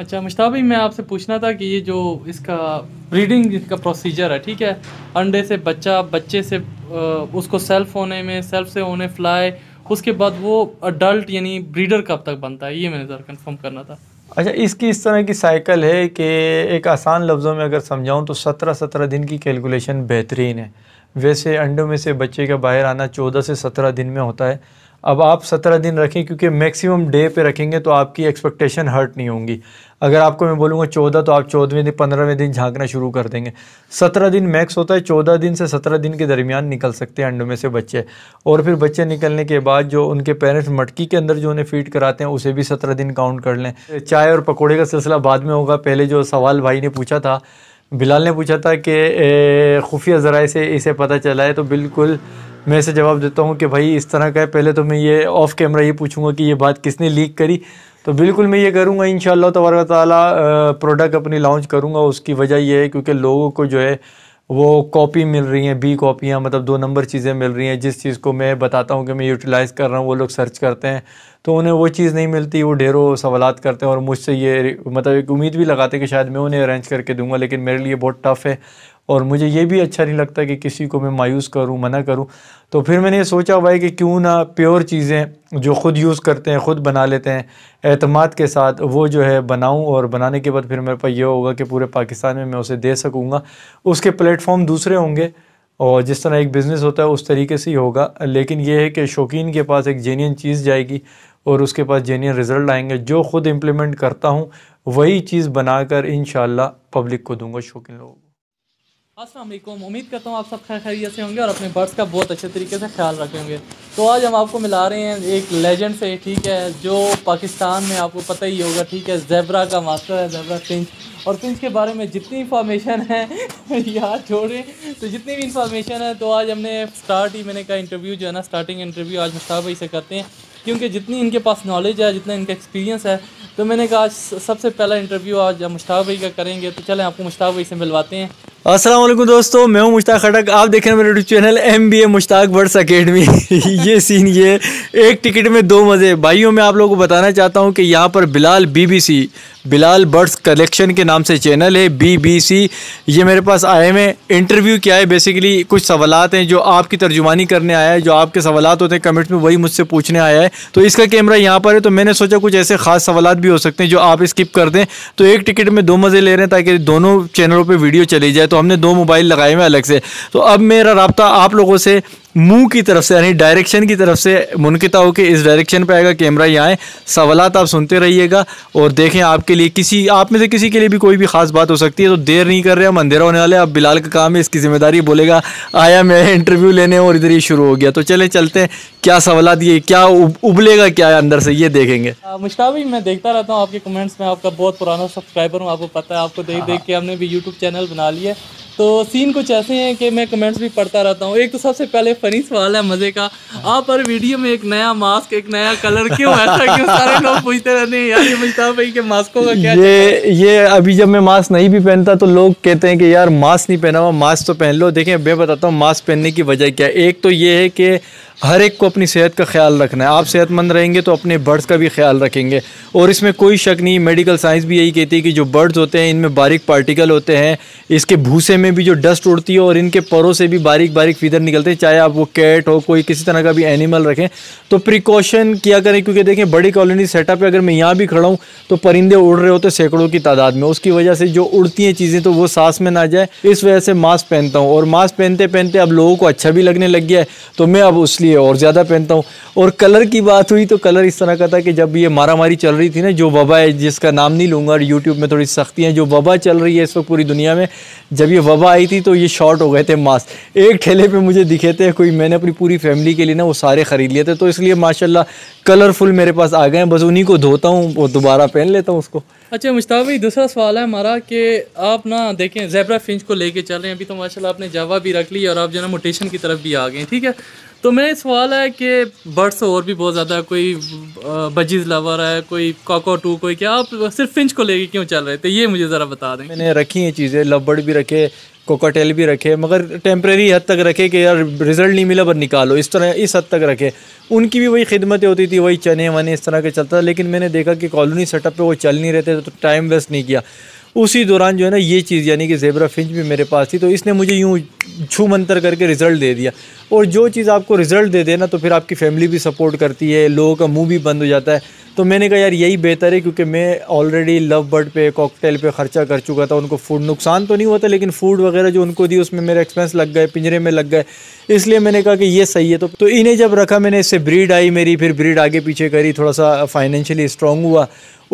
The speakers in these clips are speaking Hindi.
अच्छा मुश्ताब भाई मैं आपसे पूछना था कि ये जो इसका ब्रीडिंग इसका प्रोसीजर है ठीक है अंडे से बच्चा बच्चे से उसको सेल्फ होने में सेल्फ से होने फ्लाई उसके बाद वो अडल्ट यानी ब्रीडर कब तक बनता है ये मैंने ज़रा कंफर्म करना था अच्छा इसकी इस तरह की साइकिल है कि एक आसान लफ्ज़ों में अगर समझाऊँ तो सत्रह सत्रह दिन की कैलकुलेशन बेहतरीन है वैसे अंडों में से बच्चे का बाहर आना चौदह से सत्रह दिन में होता है अब आप सत्रह दिन रखें क्योंकि मैक्सिमम डे पे रखेंगे तो आपकी एक्सपेक्टेशन हर्ट नहीं होंगी अगर आपको मैं बोलूँगा चौदह तो आप चौदहवें दिन पंद्रहवें दिन झांकना शुरू कर देंगे सत्रह दिन मैक्स होता है चौदह दिन से सत्रह दिन के दरमियान निकल सकते हैं अंडों में से बच्चे और फिर बच्चे निकलने के बाद जो उनके पेरेंट्स मटकी के अंदर जो उन्हें फीड कराते हैं उसे भी सत्रह दिन काउंट कर लें चाय और पकौड़े का सिलसिला बाद में होगा पहले जो सवाल भाई ने पूछा था बिलाल ने पूछा था कि खुफिया ज़रा से इसे पता चला है तो बिल्कुल मैं इसे जवाब देता हूँ कि भाई इस तरह का है पहले तो मैं ये ऑफ कैमरा ये पूछूंगा कि ये बात किसने लीक करी तो बिल्कुल मैं ये करूँगा इन तबारक ताली प्रोडक्ट अपनी लॉन्च करूँगा उसकी वजह यह है क्योंकि लोगों को जो है वो कॉपी मिल रही हैं बी कॉपियाँ मतलब दो नंबर चीज़ें मिल रही हैं जिस चीज़ को मैं बताता हूँ कि मैं यूटिलाइज़ कर रहा हूँ वो लोग सर्च करते हैं तो उन्हें वो चीज़ नहीं मिलती वो ढेरों सवाल करते हैं और मुझसे ये मतलब एक उम्मीद भी लगाते हैं कि शायद मैं उन्हें अरेंज करके दूंगा लेकिन मेरे लिए बहुत टफ़ है और मुझे ये भी अच्छा नहीं लगता कि किसी को मैं मायूस करूँ मना करूँ तो फिर मैंने ये सोचा हुआ है कि क्यों ना प्योर चीज़ें जो ख़ुद यूज़ करते हैं ख़ुद बना लेते हैं अतमाद के साथ वो जो है बनाऊँ और बनाने के बाद फिर मेरे पास ये होगा कि पूरे पाकिस्तान में मैं उसे दे सकूँगा उसके प्लेटफॉर्म दूसरे होंगे और जिस तरह एक बिज़नेस होता है उस तरीके से ही होगा लेकिन ये है कि शौकीन के पास एक जेन्यन चीज़ जाएगी और उसके पास जेन्यन रिज़ल्ट आएंगे जो ख़ुद इम्प्लीमेंट करता हूँ वही चीज़ बनाकर इन पब्लिक को दूंगा शौकीन लोगों असलम उम्मीद करता हूँ आप सब खैर खैरियत से होंगे और अपने बर्ड्स का बहुत अच्छे तरीके से ख्याल रखेंगे तो आज हम आपको मिला रहे हैं एक लेजेंड से ठीक है जो पाकिस्तान में आपको पता ही होगा ठीक है जैबरा का मास्टर है जैबरा पिंच और पिंच के बारे में जितनी इन्फॉर्मेशन है याद छोड़ें तो जितनी भी इन्फॉर्मेशन है तो आज हमने स्टार्ट ही मैंने कहा इंटरव्यू जो है ना स्टार्टिंग इंटरव्यू आज मुश्ताफ भाई से करते हैं क्योंकि जितनी इनके पास नॉलेज है जितना इनका एक्सपीरियंस है तो मैंने कहा आज सबसे पहला इंटरव्यू आज मुश्ताफ भाई का करेंगे तो चलें आपको मुश्ताफ भाई से मिलवाते हैं असलम दोस्तों मैं हूं मुश्ताक खटक आप देख रहे हैं मेरे YouTube channel M B A Mushtaq birds academy ये सीन ये एक टिकट में दो मज़े भाइयों मैं आप लोगों को बताना चाहता हूं कि यहाँ पर Bilal BBC Bilal birds collection के नाम से चैनल है बीबीसी ये मेरे पास आए हैं इंटरव्यू क्या है बेसिकली कुछ सवालत हैं जो आपकी तर्जुमानी करने आया है जो आपके सवाल होते हैं कमेंट्स में वही मुझसे पूछने आया है तो इसका कैमरा यहाँ पर है तो मैंने सोचा कुछ ऐसे ख़ास सवाल भी हो सकते हैं जो आप स्किप कर दें तो एक टिकट में दो मज़े ले रहे हैं ताकि दोनों चैनलों पर वीडियो चली जाए तो हमने दो मोबाइल लगाए हुए अलग से तो अब मेरा रबता आप लोगों से मुंह की तरफ से यानी डायरेक्शन की तरफ से मुनकता होकर इस डायरेक्शन पे आएगा कैमरा यहाँ है सवालत आप सुनते रहिएगा और देखें आपके लिए किसी आप में से किसी के लिए भी कोई भी खास बात हो सकती है तो देर नहीं कर रहे हम अंधेरा होने वाले अब बिलाल का काम है इसकी जिम्मेदारी बोलेगा आया मैं इंटरव्यू लेने और इधर ही शुरू हो गया तो चले चलते हैं क्या सवाल ये क्या उब, उबलेगा क्या है अंदर से ये देखेंगे मुश्ताब भाई मैं देखता रहता हूँ आपके कमेंट्स में आपका बहुत पुराना सब्सक्राइबर हूँ आपको पता है आपको देख देख के हमने भी यूट्यूब चैनल बना लिया तो सीन कुछ ऐसे हैं कि मैं कमेंट्स भी पढ़ता रहता हूँ एक तो सबसे पहले फनी सवाल है मजे का आप हर वीडियो में एक नया मास्क एक नया कलर क्यों ऐसा क्यों सारे लोग पूछते रहते हैं यार ये मुश्ताफ भाई के मास्कों का क्या ये ये अभी जब मैं मास्क नहीं भी पहनता तो लोग कहते हैं कि यार मास्क नहीं पहना हुआ मास्क तो पहन लो देखें मैं बताता हूँ मास्क पहनने की वजह क्या है एक तो ये है कि हर एक को अपनी सेहत का ख्याल रखना है आप सेहतमंद रहेंगे तो अपने बर्ड्स का भी ख्याल रखेंगे और इसमें कोई शक नहीं मेडिकल साइंस भी यही कहती है कि जो बर्ड्स होते हैं इनमें बारीक पार्टिकल होते हैं इसके भूसे में भी जो डस्ट उड़ती है और इनके परों से भी बारीक बारीक फीदर निकलते हैं चाहे आप वो कैट हो कोई किसी तरह का भी एनिमल रखें तो प्रिकॉशन किया करें क्योंकि देखें बड़ी कॉलोनी सेटअप है अगर मैं यहाँ भी खड़ा हूँ तो परिंदे उड़ रहे होते सैकड़ों की तादाद में उसकी वजह से जो उड़ती हैं चीज़ें तो वो सांस में ना जाए इस वजह से मास्क पहनता हूँ और मास्क पहनते पहनते अब लोगों को अच्छा भी लगने लग गया है तो मैं अब उस ये और ज़्यादा पहनता हूँ और कलर की बात हुई तो कलर इस तरह का था कि जब ये मारामारी चल रही थी ना जो वबा है जिसका नाम नहीं लूँगा और यूट्यूब में थोड़ी सख्ती है जो वबा चल रही है इस वक्त पूरी दुनिया में जब ये वबा आई थी तो ये शॉर्ट हो गए थे मास्क एक ठेले पर मुझे दिखे थे कोई मैंने अपनी पूरी फैमिली के लिए ना वो सारे ख़रीद लिए थे तो इसलिए माशाला कलरफुल मेरे पास आ गए हैं बस उन्हीं को धोता हूँ और दोबारा पहन लेता हूँ उसको अच्छा मुश्ताक भाई दूसरा सवाल है हमारा कि आप ना देखें जैबरा फिंच को लेके चल रहे हैं अभी तो माशाल्लाह आपने जावा भी रख ली और आप जो है ना मोटेशन की तरफ भी आ गए ठीक है तो मेरा सवाल है कि बर्ड्स और भी बहुत ज़्यादा कोई बजीज लवर है कोई काको टू कोई क्या आप सिर्फ फिंच को लेके क्यों चल रहे थे ये मुझे ज़रा बता दें मैंने रखी हैं चीज़ें लबड़ भी रखे कोकाटेल भी रखे मगर टेम्प्रेरी हद तक रखे कि यार रिज़ल्ट नहीं मिला पर निकालो इस तरह इस हद तक रखे उनकी भी वही खिदमतें होती थी वही चने वने इस तरह के चलता था लेकिन मैंने देखा कि कॉलोनी सेटअप पे वो चल नहीं रहते तो टाइम वेस्ट नहीं किया उसी दौरान जो है ना ये चीज़ यानी कि जेबरा फिंच भी मेरे पास थी तो इसने मुझे यूँ छू मंतर करके रिज़ल्ट दे दिया और जो चीज़ आपको रिज़ल्ट दे देना तो फिर आपकी फैमिली भी सपोर्ट करती है लोगों का मुँह भी बंद हो जाता है तो मैंने कहा यार यही बेहतर है क्योंकि मैं ऑलरेडी लव बर्ड पे कॉकटेल पे ख़र्चा कर चुका था उनको फूड नुकसान तो नहीं हुआ था लेकिन फूड वगैरह जो उनको दी उसमें मेरे एक्सपेंस लग गए पिंजरे में लग गए इसलिए मैंने कहा कि ये सही है तो तो इन्हें जब रखा मैंने इससे ब्रीड आई मेरी फिर ब्रीड आगे पीछे करी थोड़ा सा फाइनेंशियली स्ट्रॉन्ग हुआ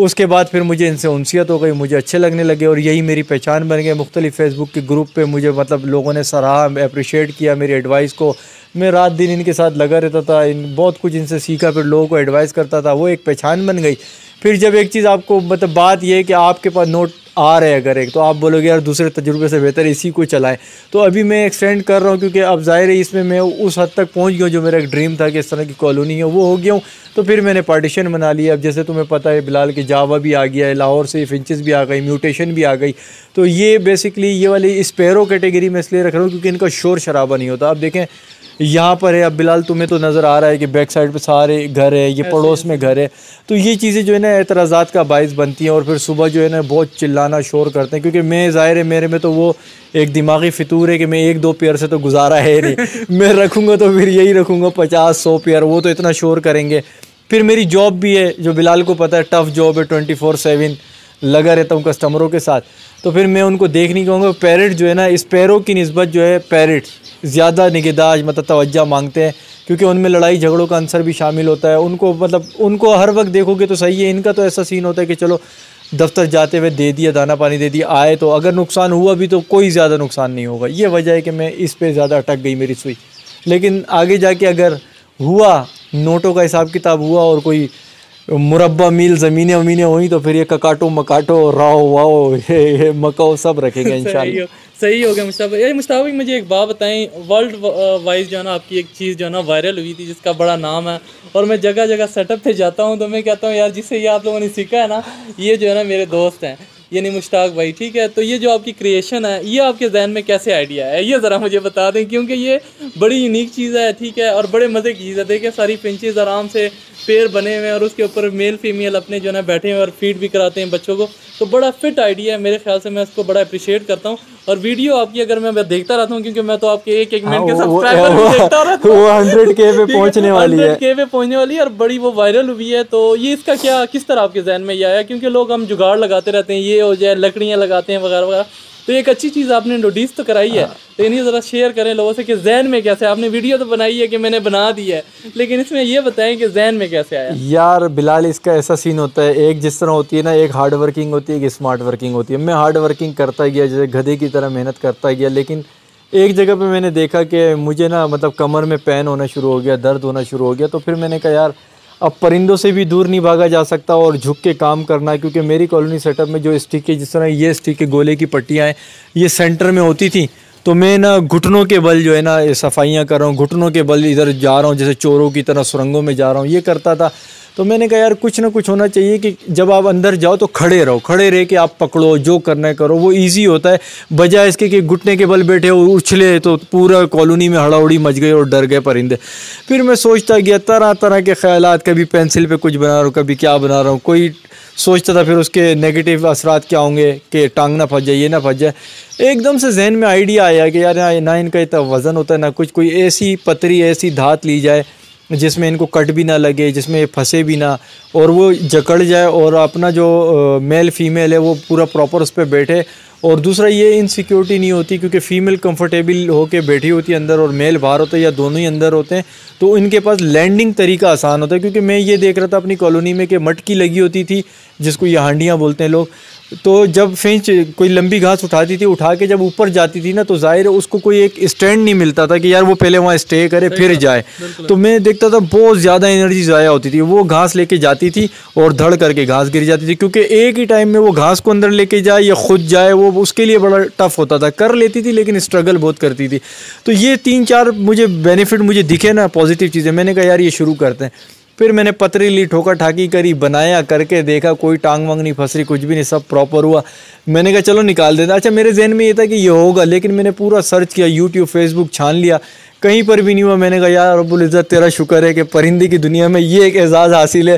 उसके बाद फिर मुझे इनसे उनसीत हो गई मुझे अच्छे लगने लगे और यही मेरी पहचान बन गई मुख्तलिफ फेसबुक के ग्रुप पे मुझे मतलब लोगों ने सराहा अप्रिशिएट किया मेरी एडवाइस को मैं रात दिन इनके साथ लगा रहता था इन बहुत कुछ इनसे सीखा फिर लोगों को एडवाइस करता था वो एक पहचान बन गई फिर जब एक चीज़ आपको मतलब बात यह है कि आपके पास नोट आ रहे अगर एक तो आप बोलोगे यार दूसरे तजुर्बे से बेहतर इसी को चलाएं तो अभी मैं एक्सटेंड कर रहा हूँ क्योंकि अब जाहिर है इसमें मैं उस हद तक पहुँच गया हूँ जो मेरा एक ड्रीम था कि इस तरह की कॉलोनी है वो हो गया हूँ तो फिर मैंने पार्टीशन बना लिया अब जैसे तुम्हें पता है बिलाल के जावा भी आ गया है लाहौर से फिंचज़ भी आ गई म्यूटेशन भी आ गई तो ये बेसिकली ये वाली स्पेरो कैटेगरी में इसलिए रख रहा हूँ क्योंकि इनका शोर शराबा नहीं होता आप देखें यहाँ पर है अब बिलाल तुम्हें तो नज़र आ रहा है कि बैक साइड पे सारे घर है ये पड़ोस में घर है तो ये चीज़ें जो है ना एतराज़ा का बायस बनती हैं और फिर सुबह जो है ना बहुत चिल्लाना शोर करते हैं क्योंकि मैं ज़ाहिर है मेरे में तो वो एक दिमागी फितूर है कि मैं एक दो पेयर से तो गुजारा है नहीं मैं रखूँगा तो फिर यही रखूँगा पचास सौ पेयर वो तो इतना शोर करेंगे फिर मेरी जॉब भी है जो बिलाल को पता है टफ़ जॉब है ट्वेंटी फोर सेवन लगा रहता हूँ कस्टमरों के साथ तो फिर मैं उनको देख नहीं कहूँगा पैरट जो है ना इस पैरों की नस्बत जो है पैरट्स ज़्यादा निगहदाश मतलब तोज्जा मांगते हैं क्योंकि उनमें लड़ाई झगड़ों का आंसर भी शामिल होता है उनको मतलब उनको हर वक्त देखोगे तो सही है इनका तो ऐसा सीन होता है कि चलो दफ्तर जाते हुए दे दिया दाना पानी दे दिया आए तो अगर नुकसान हुआ भी तो कोई ज़्यादा नुकसान नहीं होगा ये वजह है कि मैं इस पर ज़्यादा अटक गई मेरी सुई लेकिन आगे जाके अगर हुआ नोटों का हिसाब किताब हुआ और कोई मुरबा मील ज़मीन वमीने हुई तो फिर ये ककाटो मकाटो राओ वाओ ये ये मकाओ सब रखेंगे इंशाल्लाह सही हो गया ये यार भाई मुझे एक बात बताएं वर्ल्ड वाइज जो है ना आपकी एक चीज़ जो है ना वायरल हुई थी जिसका बड़ा नाम है और मैं जगह जगह सेटअप पे जाता हूँ तो मैं कहता हूँ यार जिससे ये आप लोगों ने सीखा है ना ये जो है ना मेरे दोस्त हैं यानी मुश्ताक भाई ठीक है तो ये जो आपकी क्रिएशन है ये आपके जहन में कैसे आइडिया है ये ज़रा मुझे बता दें क्योंकि ये बड़ी यूनिक चीज़ है ठीक है और बड़े मज़े की चीज़ है देखिए सारी पिंचेज़ आराम से पेड़ बने हुए हैं और उसके ऊपर मेल फीमेल अपने जो है ना बैठे हुए और फीड भी कराते हैं बच्चों को तो बड़ा फिट आइडिया है मेरे ख्याल से मैं इसको बड़ा अप्रिशिएट करता हूँ और वीडियो आपकी अगर मैं देखता रहता हूँ क्योंकि मैं तो आपके एक एक हाँ, मिनट के सब्सक्राइबर हंड्रेड के पे पहुँचने वाली है के पे पहुंचने वाली है और बड़ी वो वायरल हुई है तो ये इसका क्या किस तरह आपके जहन में ये आया क्योंकि लोग हम जुगाड़ लगाते रहते हैं ये हो जाए लकड़ियाँ लगाते हैं वगैरह वगैरह तो एक अच्छी चीज़ आपने नोटिस तो कराई है हाँ। तो इन्हें ज़रा शेयर करें लोगों से कि जहन में कैसे आपने वीडियो तो बनाई है कि मैंने बना दी है लेकिन इसमें यह बताएं कि जहन में कैसे आया यार बिलाल इसका ऐसा सीन होता है एक जिस तरह होती है ना एक हार्ड वर्किंग होती है एक स्मार्ट वर्किंग होती है मैं हार्ड वर्किंग करता गया जैसे गधे की तरह मेहनत करता गया लेकिन एक जगह पे मैंने देखा कि मुझे ना मतलब कमर में पेन होना शुरू हो गया दर्द होना शुरू हो गया तो फिर मैंने कहा यार अब परिंदों से भी दूर नहीं भागा जा सकता और झुक के काम करना है क्योंकि मेरी कॉलोनी सेटअप में जो स्टिक के जिस तरह ये स्टिक के गोले की पट्टियाँ हैं ये सेंटर में होती थी तो मैं ना घुटनों के बल जो है ना सफाइयाँ कर रहा हूँ घुटनों के बल इधर जा रहा हूँ जैसे चोरों की तरह सुरंगों में जा रहा हूँ ये करता था तो मैंने कहा यार कुछ ना कुछ होना चाहिए कि जब आप अंदर जाओ तो खड़े रहो खड़े रह के आप पकड़ो जो करना है करो वो ईजी होता है बजाय इसके कि घुटने के बल बैठे हो उछले तो पूरा कॉलोनी में हड़ाउड़ी मच गई और डर गए परिंदे फिर मैं सोचता गया तरह तरह के ख्याल कभी पेंसिल पर कुछ बना रहा हूँ कभी क्या बना रहा हूँ कोई सोचता था फिर उसके नेगेटिव असरात क्या होंगे कि टांग ना फंस जाए ये ना फंस जाए एकदम से जहन में आइडिया आया कि यार ना इनका इतना वज़न होता है ना कुछ कोई ऐसी पतरी ऐसी धात ली जाए जिसमें इनको कट भी ना लगे जिसमें फंसे भी ना और वो जकड़ जाए और अपना जो मेल फीमेल है वो पूरा प्रॉपर उस पर बैठे और दूसरा ये इनसिक्योरिटी नहीं होती क्योंकि फ़ीमेल कंफर्टेबल होके बैठी होती है अंदर और मेल बाहर होता है या दोनों ही अंदर होते हैं तो इनके पास लैंडिंग तरीका आसान होता है क्योंकि मैं ये देख रहा था अपनी कॉलोनी में कि मटकी लगी होती थी जिसको ये हांडियाँ बोलते हैं लोग तो जब फिंच कोई लंबी घास उठाती थी उठा के जब ऊपर जाती थी ना तो ज़ाहिर उसको कोई एक स्टैंड नहीं मिलता था कि यार वो पहले वहाँ स्टे करे फिर जाए तो मैं देखता था बहुत ज़्यादा एनर्जी ज़ाया होती थी वो घास लेके जाती थी और धड़ करके घास गिर जाती थी क्योंकि एक ही टाइम में वो घास को अंदर लेके जाए या खुद जाए वो उसके लिए बड़ा टफ होता था कर लेती थी लेकिन स्ट्रगल बहुत करती थी तो ये तीन चार मुझे बेनिफिट मुझे दिखे ना पॉजिटिव चीज़ें मैंने कहा यार ये शुरू करते हैं फिर मैंने पतरी ली ठोका ठाकी करी बनाया करके देखा कोई टांग वांग नहीं फंस रही कुछ भी नहीं सब प्रॉपर हुआ मैंने कहा चलो निकाल देना अच्छा मेरे जहन में ये था कि ये होगा लेकिन मैंने पूरा सर्च किया यूट्यूब फेसबुक छान लिया कहीं पर भी नहीं हुआ मैंने कहा यार अबुल इज़्ज़त तेरा शुक्र है कि परिंदे की दुनिया में ये एक एजाज़ हासिल है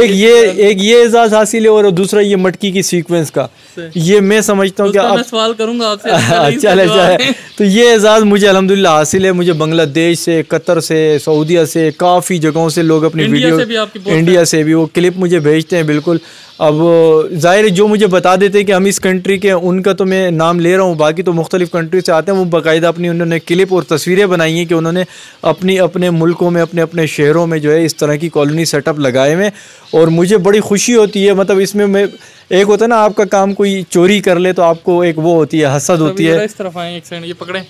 एक ये एक ये एजाज़ हासिल है और दूसरा ये मटकी की सीक्वेंस का ये मैं समझता हूँ कि आप सवाल करूँगा आपसे अच्छा अच्छा तो ये एजाज़ मुझे अलहमदिल्ला हासिल है मुझे बांग्लादेश से कतर से सऊदिया से काफ़ी जगहों से लोग अपनी वीडियो इंडिया से भी वो क्लिप मुझे भेजते हैं बिल्कुल अब ज़ाहिर जो मुझे बता देते हैं कि हम इस कंट्री के उनका तो मैं नाम ले रहा हूँ बाकी तो मुख्तलिफ़ कंट्री से आते हैं वो बाकायदा अपनी उन्होंने क्लिप और तस्वीरें बनाई हैं कि उन्होंने अपनी अपने मुल्कों में अपने अपने शहरों में जो है इस तरह की कॉलोनी सेटअप लगाए हुए और मुझे बड़ी खुशी होती है मतलब इसमें मैं एक होता है ना आपका काम कोई चोरी कर ले तो आपको एक वो होती है हसद होती है इस तरफ आए एक ये पकड़ें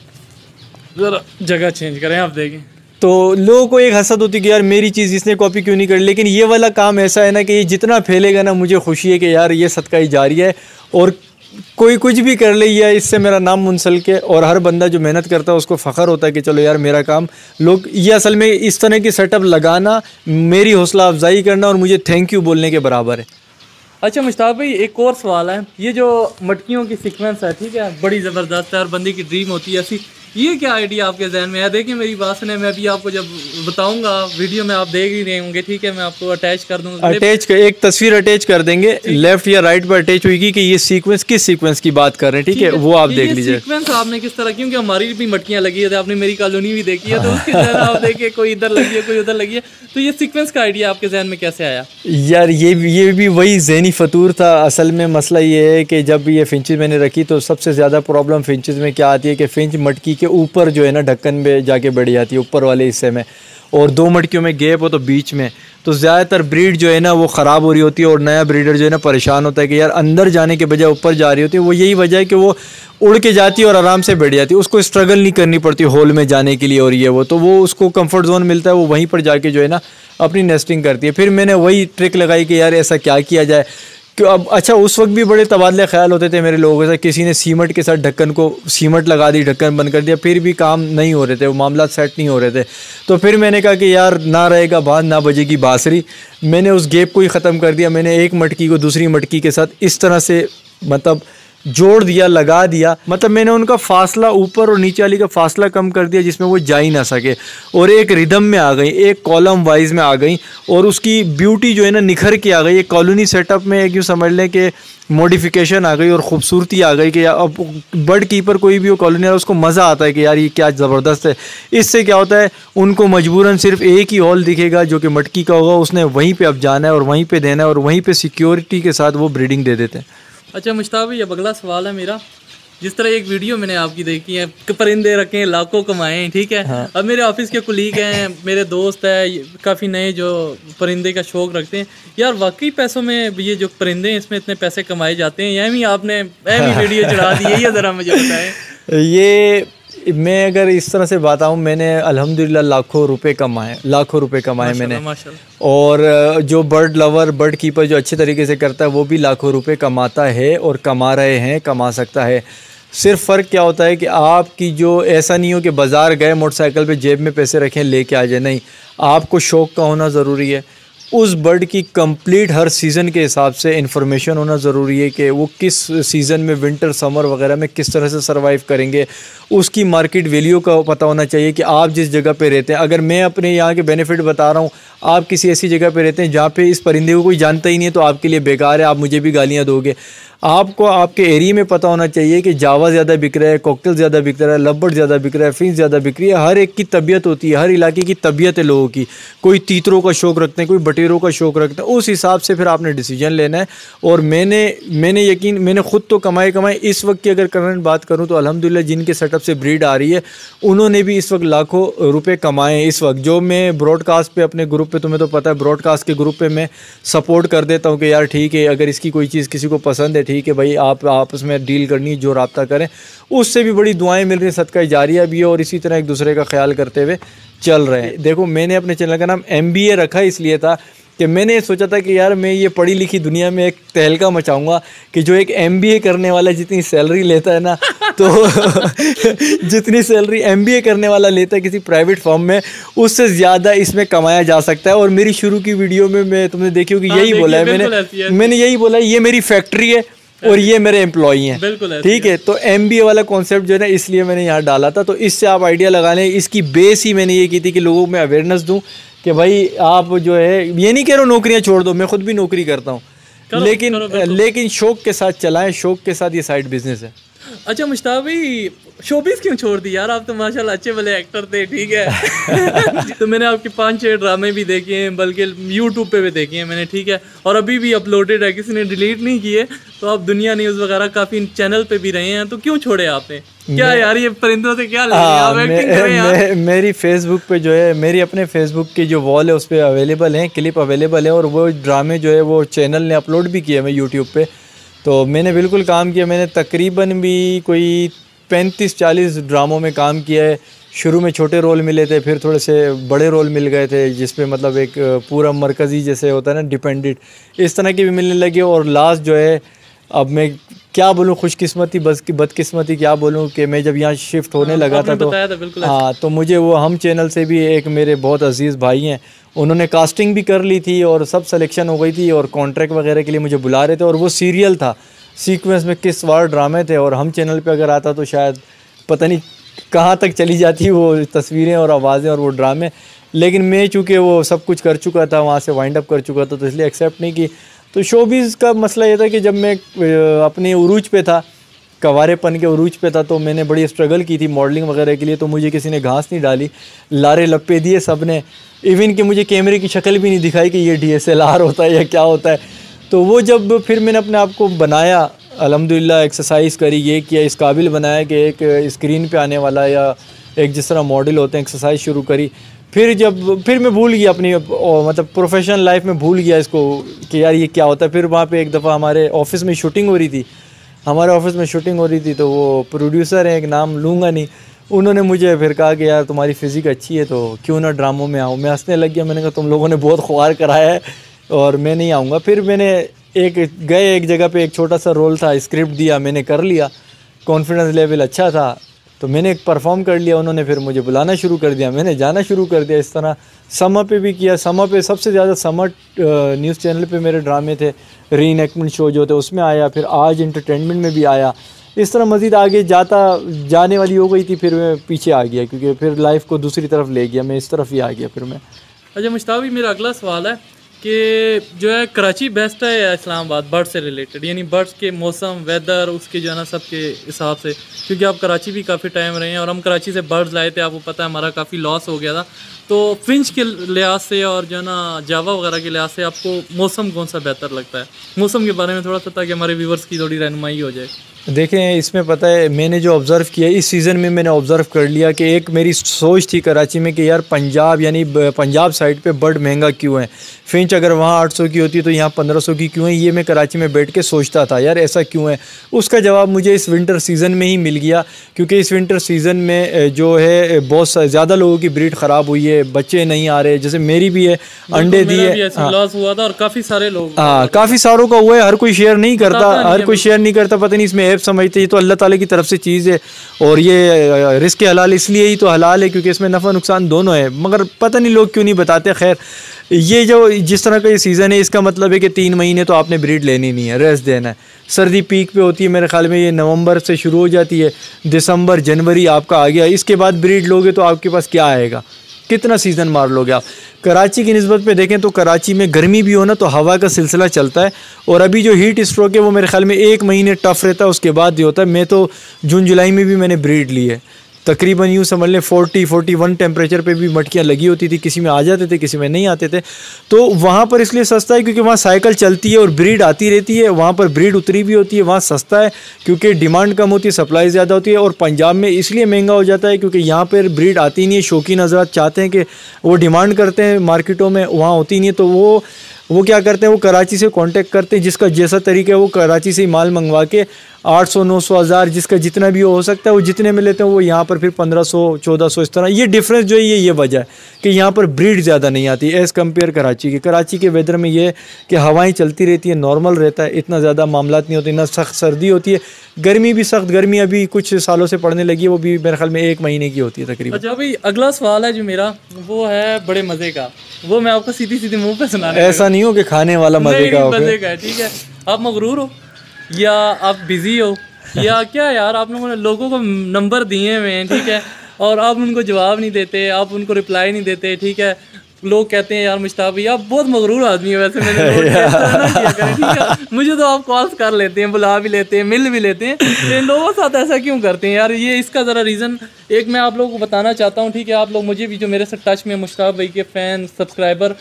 ज़रा जगह चेंज करें आप देखें तो लोगों को एक हसद होती कि यार मेरी चीज़ इसने कॉपी क्यों नहीं करी लेकिन ये वाला काम ऐसा है ना कि ये जितना फैलेगा ना मुझे खुशी है कि यार ये सदका ही जारी है और कोई कुछ भी कर ले या इससे मेरा नाम मुंसल के और हर बंदा जो मेहनत करता है उसको फ़ख्र होता है कि चलो यार मेरा काम लोग ये असल में इस तरह की सेटअप लगाना मेरी हौसला अफजाई करना और मुझे थैंक यू बोलने के बराबर है अच्छा मुश्ताक भाई एक और सवाल है ये जो मटकियों की सिक्वेंस है ठीक है बड़ी ज़बरदस्त है और बंदी की ड्रीम होती है ऐसी ये क्या आइडिया आपके जहन में है देखिए मेरी बात सुने मैं भी आपको जब बताऊंगा वीडियो में आप देख ही रहे होंगे ठीक है मैं आपको अटैच कर दूंगा अटैच एक तस्वीर अटैच कर देंगे लेफ्ट या राइट पर अटैच हुई कि ये सीक्वेंस किस सीक्वेंस की बात कर रहे हैं ठीक है वो आप देख लीजिए सीक्वेंस आपने किस तरह क्योंकि हमारी भी मटकियाँ लगी है तो आपने मेरी कॉलोनी भी देखी है तो उसके आप देखिए कोई इधर लगी है कोई उधर लगी है तो ये सिक्वेंस का आइडिया आपके जहन में कैसे आया यार ये ये भी वही जहनी फतूर था असल में मसला ये है कि जब ये फिंचज मैंने रखी तो सबसे ज़्यादा प्रॉब्लम फिंचज में क्या आती है कि फिंच मटकी के ऊपर जो है ना ढक्कन पे जाके बढ़ जाती है ऊपर वाले हिस्से में और दो मटकियों में गैप हो तो बीच में तो ज़्यादातर ब्रीड जो है ना वो ख़राब हो रही होती है और नया ब्रीडर जो है ना परेशान होता है कि यार अंदर जाने के बजाय ऊपर जा रही होती है वो यही वजह है कि वो उड़ के जाती है और आराम से बैठ जाती है उसको स्ट्रगल नहीं करनी पड़ती होल में जाने के लिए और ये वो तो वो उसको कंफर्ट जोन मिलता है वो वहीं पर जाके जो है ना अपनी नेस्टिंग करती है फिर मैंने वही ट्रिक लगाई कि यार ऐसा क्या किया जाए तो अब अच्छा उस वक्त भी बड़े तबादले ख्याल होते थे मेरे लोगों के साथ किसी ने सीमट के साथ ढक्कन को सीमट लगा दी ढक्कन बंद कर दिया फिर भी काम नहीं हो रहे थे वो मामला सेट नहीं हो रहे थे तो फिर मैंने कहा कि यार ना रहेगा बांध ना बजेगी बाँसरी मैंने उस गेप को ही ख़त्म कर दिया मैंने एक मटकी को दूसरी मटकी के साथ इस तरह से मतलब जोड़ दिया लगा दिया मतलब मैंने उनका फासला ऊपर और नीचे वाली का फासला कम कर दिया जिसमें वो जा ही ना सके और एक रिदम में आ गई एक कॉलम वाइज में आ गई और उसकी ब्यूटी जो है ना निखर के आ गई एक कॉलोनी सेटअप में एक यूँ समझ लें कि मॉडिफिकेशन आ गई और ख़ूबसूरती आ गई कि अब बर्ड कीपर कोई भी हो कॉलोनी उसको मज़ा आता है कि यार ये क्या ज़बरदस्त है इससे क्या होता है उनको मजबूरन सिर्फ एक ही हॉल दिखेगा जो कि मटकी का होगा उसने वहीं पर अब जाना है और वहीं पर देना है और वहीं पर सिक्योरिटी के साथ वो ब्रीडिंग दे देते हैं अच्छा मुश्ताक भाई अब अगला सवाल है मेरा जिस तरह एक वीडियो मैंने आपकी देखी है परिंदे रखें लाखों कमाएं ठीक है हाँ। अब मेरे ऑफिस के कुलीग हैं मेरे दोस्त हैं काफ़ी नए जो परिंदे का शौक रखते हैं यार वाकई पैसों में ये जो परिंदे हैं इसमें इतने पैसे कमाए जाते हैं यह भी आपने अहमी वीडियो चढ़ा दी है ज़रा मुझे बताएं ये मैं अगर इस तरह से बात आऊँ मैंने अल्हम्दुलिल्लाह लाखों रुपए कमाए लाखों रुपए कमाए मैंने और जो बर्ड लवर बर्ड कीपर जो अच्छे तरीके से करता है वो भी लाखों रुपए कमाता है और कमा रहे हैं कमा सकता है सिर्फ फ़र्क क्या होता है कि आपकी जो ऐसा नहीं हो कि बाज़ार गए मोटरसाइकिल पर जेब में पैसे रखें लेके आ जाए नहीं आपको शौक़ का होना ज़रूरी है उस बर्ड की कंप्लीट हर सीज़न के हिसाब से इन्फॉर्मेशन होना ज़रूरी है कि वो किस सीज़न में विंटर समर वगैरह में किस तरह से सरवाइव करेंगे उसकी मार्केट वैल्यू का पता होना चाहिए कि आप जिस जगह पे रहते हैं अगर मैं अपने यहाँ के बेनिफिट बता रहा हूँ आप किसी ऐसी जगह पे रहते हैं जहाँ पे इस परिंदे को कोई जानता ही नहीं है तो आपके लिए बेकार है आप मुझे भी गालियाँ दोगे आपको आपके एरिया में पता होना चाहिए कि जावा ज़्यादा बिक रहा है कॉकटेल ज़्यादा बिक रहा है लब्बड़ ज़्यादा बिक रहा है फिंस ज़्यादा बिक रही है हर एक की तबीयत होती है हर इलाके की तबीयत है लोगों की कोई तीतरों का शौक़ रखते हैं कोई बटेरों का शौक़ रखते हैं उस हिसाब से फिर आपने डिसीजन लेना है और मैंने मैंने यकीन मैंने ख़ुद तो कमाए कमाए इस वक्त की अगर करंट बात करूँ तो अलहमदिल्ला जिनके सेटअप सेटअप से ब्रीड आ रही है उन्होंने भी इस वक्त लाखों रुपए कमाए हैं इस वक्त जो मैं ब्रॉडकास्ट पे अपने ग्रुप पे तुम्हें तो पता है ब्रॉडकास्ट के ग्रुप पे मैं सपोर्ट कर देता हूँ कि यार ठीक है अगर इसकी कोई चीज़ किसी को पसंद है ठीक है भाई आप आपस में डील करनी जो रबता करें उससे भी बड़ी दुआएँ मिल रही हैं सदका जारिया भी है और इसी तरह एक दूसरे का ख्याल करते हुए चल रहे हैं देखो मैंने अपने चैनल का नाम एम रखा इसलिए था कि मैंने सोचा था कि यार मैं ये पढ़ी लिखी दुनिया में एक तहलका मचाऊंगा कि जो एक एम करने वाला जितनी सैलरी लेता है ना तो जितनी सैलरी एम करने वाला लेता है किसी प्राइवेट फॉर्म में उससे ज़्यादा इसमें कमाया जा सकता है और मेरी शुरू की वीडियो में मैं तुमने देखी होगी हाँ, यही बोला है मैंने मैंने यही बोला ये मेरी फैक्ट्री है और ये मेरे एम्प्लॉई हैं ठीक है तो एम वाला कॉन्सेप्ट जो है ना इसलिए मैंने यहाँ डाला था तो इससे आप आइडिया लगा लें इसकी बेस ही मैंने ये की थी कि लोगों में अवेयरनेस दूँ कि भाई आप जो है ये नहीं कह रहा हूँ नौकरियाँ छोड़ दो मैं खुद भी नौकरी करता हूँ लेकिन करो, लेकिन शौक के साथ चलाएं शौक के साथ ये साइड बिजनेस है अच्छा मुश्ताक भाई शोबीस क्यों छोड़ दी यार आप तो माशाल्लाह अच्छे भले एक्टर थे ठीक है तो मैंने आपके पाँच छः ड्रामे भी देखे हैं बल्कि यूट्यूब पे भी देखे हैं मैंने ठीक है और अभी भी अपलोडेड है किसी ने डिलीट नहीं किए तो आप दुनिया न्यूज़ वगैरह काफ़ी चैनल पे भी रहे हैं तो क्यों छोड़े आपने क्या यार ये परिंदों से क्या आ, हाँ, आप यार मेरी फेसबुक पे जो है मेरी अपने फेसबुक की जो वॉल है उस पर अवेलेबल हैं क्लिप अवेलेबल है और वो ड्रामे जो है वो चैनल ने अपलोड भी किए हैं यूट्यूब पर तो मैंने बिल्कुल काम किया मैंने तकरीबन भी कोई पैंतीस चालीस ड्रामों में काम किया है शुरू में छोटे रोल मिले थे फिर थोड़े से बड़े रोल मिल गए थे जिसपे मतलब एक पूरा मरकज़ी जैसे होता है ना डिपेंडेंट इस तरह के भी मिलने लगे और लास्ट जो है अब मैं क्या बोलूँ खुशकिस्मती बस की बदकिस्मती क्या बोलूँ कि मैं जब यहाँ शिफ्ट होने हाँ, लगा था तो हाँ तो मुझे वो हम चैनल से भी एक मेरे बहुत अजीज़ भाई हैं उन्होंने कास्टिंग भी कर ली थी और सब सिलेक्शन हो गई थी और कॉन्ट्रैक्ट वगैरह के लिए मुझे बुला रहे थे और वो सीरियल था सीक्वेंस में किस वार ड्रामे थे और हम चैनल पर अगर आता तो शायद पता नहीं कहाँ तक चली जाती वो तस्वीरें और आवाज़ें और वो ड्रामे लेकिन मैं चूँकि वो सब कुछ कर चुका था वहाँ से वाइंड अप कर चुका था तो इसलिए एक्सेप्ट नहीं की तो शोबीज़ का मसला ये था कि जब मैं अपने उरूज पे था कवारेपन के उरूज पे था तो मैंने बड़ी स्ट्रगल की थी मॉडलिंग वगैरह के लिए तो मुझे किसी ने घास नहीं डाली लारे लपे दिए सब ने इवन कि मुझे कैमरे की शक्ल भी नहीं दिखाई कि ये डी होता है या क्या होता है तो वो जब फिर मैंने अपने आप को बनाया अलहमदिल्ला एक्सरसाइज करी ये किया इस काबिल बनाया कि एक स्क्रीन पर आने वाला या एक जिस तरह मॉडल होते हैं एक्सरसाइज शुरू करी फिर जब फिर मैं भूल गया अपनी मतलब प्रोफेशनल लाइफ में भूल गया इसको कि यार ये क्या होता है फिर वहाँ पे एक दफ़ा हमारे ऑफिस में शूटिंग हो रही थी हमारे ऑफिस में शूटिंग हो रही थी तो वो प्रोड्यूसर हैं एक नाम लूँगा नहीं उन्होंने मुझे फिर कहा कि यार तुम्हारी फिज़िक अच्छी है तो क्यों ना ड्रामों में आऊँ मैं हंसने लग गया मैंने कहा तुम लोगों ने बहुत ख्वार कराया है और मैं नहीं आऊँगा फिर मैंने एक गए एक जगह पे एक छोटा सा रोल था स्क्रिप्ट दिया मैंने कर लिया कॉन्फिडेंस लेवल अच्छा था तो मैंने एक परफॉर्म कर लिया उन्होंने फिर मुझे बुलाना शुरू कर दिया मैंने जाना शुरू कर दिया इस तरह समा पे भी किया समा पे सबसे ज़्यादा समा न्यूज़ चैनल पे मेरे ड्रामे थे री इनेक्टमेंट शो जो थे उसमें आया फिर आज इंटरटेनमेंट में भी आया इस तरह मज़ीद आगे जाता जाने वाली हो गई थी फिर मैं पीछे आ गया क्योंकि फिर लाइफ को दूसरी तरफ ले गया मैं इस तरफ ही आ गया फिर मैं अच्छा मुश्ताबी मेरा अगला सवाल है कि जो है कराची बेस्ट है या इस्लामाबाद बर्ड से रिलेटेड यानी बर्ड्स के मौसम वेदर उसके जो है ना सब के हिसाब से क्योंकि आप कराची भी काफ़ी टाइम रहे हैं और हम कराची से बर्ड्स लाए थे आपको पता है हमारा काफ़ी लॉस हो गया था तो फिंच के लिहाज से और जो है ना जावा वगैरह के लिहाज से आपको मौसम कौन सा बेहतर लगता है मौसम के बारे में थोड़ा सा ताकि हमारे व्यूवर्स की थोड़ी रहनमाई हो जाए देखें इसमें पता है मैंने जो ऑब्ज़र्व किया इस सीज़न में मैंने ऑब्ज़र्व कर लिया कि एक मेरी सोच थी कराची में कि यार पंजाब यानी पंजाब साइड पे बर्ड महंगा क्यों है फिंच अगर वहाँ 800 की होती तो यहाँ 1500 की क्यों है ये मैं कराची में बैठ के सोचता था यार ऐसा क्यों है उसका जवाब मुझे इस विंटर सीज़न में ही मिल गया क्योंकि इस विंटर सीज़न में जो है बहुत ज़्यादा लोगों की ब्रीड ख़राब हुई है बच्चे नहीं आ रहे जैसे मेरी भी है अंडे दिए है हाँ। और काफ़ी सारे लोग हाँ काफ़ी सारों का हुआ है हर कोई शेयर नहीं करता हर कोई शेयर नहीं करता पता नहीं इसमें गैब समझते ये तो अल्लाह ताला की तरफ से चीज़ है और ये रिस्क हलाल इसलिए ही तो हलाल है क्योंकि इसमें नफ़ा नुकसान दोनों है मगर पता नहीं लोग क्यों नहीं बताते खैर ये जो जिस तरह का ये सीज़न है इसका मतलब है कि तीन महीने तो आपने ब्रीड लेनी नहीं है रेस्ट देना है सर्दी पीक पे होती है मेरे ख्याल में ये नवंबर से शुरू हो जाती है दिसंबर जनवरी आपका आ गया इसके बाद ब्रीड लोगे तो आपके पास क्या आएगा कितना सीज़न मार लोगे आप कराची की नस्बत पे देखें तो कराची में गर्मी भी हो ना तो हवा का सिलसिला चलता है और अभी जो हीट स्ट्रोक है वो मेरे ख्याल में एक महीने टफ रहता है उसके बाद ये होता है मैं तो जून जुलाई में भी मैंने ब्रीड ली है तकरीबन यूँ समझ लें फोर्टी फोर्टी वन टेम्परेचर पर भी मटकियाँ लगी होती थी किसी में आ जाते थे किसी में नहीं आते थे तो वहाँ पर इसलिए सस्ता है क्योंकि वहाँ साइकिल चलती है और ब्रीड आती रहती है वहाँ पर ब्रीड उतरी भी होती है वहाँ सस्ता है क्योंकि डिमांड कम होती है सप्लाई ज़्यादा होती है और पंजाब में इसलिए महंगा हो जाता है क्योंकि यहाँ पर ब्रीड आती नहीं है शौकीन हजरात चाहते हैं कि वो डिमांड करते हैं मार्केटों में वहाँ होती नहीं है तो वो वो क्या करते हैं वो कराची से कांटेक्ट करते हैं जिसका जैसा तरीका है वो कराची से ही माल मंगवा के आठ सौ नौ सौ हज़ार जिसका जितना भी हो सकता है वो जितने में लेते हैं वो यहाँ पर फिर पंद्रह सौ चौदह सौ इस तरह ये डिफरेंस जो है ये ये वजह है कि यहाँ पर ब्रीड ज़्यादा नहीं आती एज़ कम्पेयर कराची की कराची के वेदर में ये कि हवाएँ चलती रहती है नॉर्मल रहता है इतना ज़्यादा मामला नहीं होते इतना सख्त सर्दी होती है गर्मी भी सख्त गर्मी अभी कुछ सालों से पड़ने लगी है वो भी मेरे ख्याल में एक महीने की होती है तकरीबन अच्छा भाई अगला सवाल है जो मेरा वो है बड़े मज़े का वो मैं आपको सीधी सीधी मुँह पर सुना ऐसा नहीं हो कि खाने वाला मज़े का ठीक है आप मगरूर हो या आप बिज़ी हो या क्या यार आप लोगों ने लोगों को नंबर दिए हुए हैं ठीक है और आप उनको जवाब नहीं देते आप उनको रिप्लाई नहीं देते ठीक है लोग कहते हैं यार मुश्ताक भैया आप बहुत मगरूर आदमी है वैसे मैंने मुझे तो आप कॉल्स कर लेते हैं बुला भी लेते हैं मिल भी लेते हैं लेकिन लोगों के साथ ऐसा क्यों करते हैं यार ये इसका ज़रा रीज़न एक मैं आप लोगों को बताना चाहता हूँ ठीक है आप लोग मुझे भी जो मेरे से टच में मुश्ताक भाई के फ़ैन सब्सक्राइबर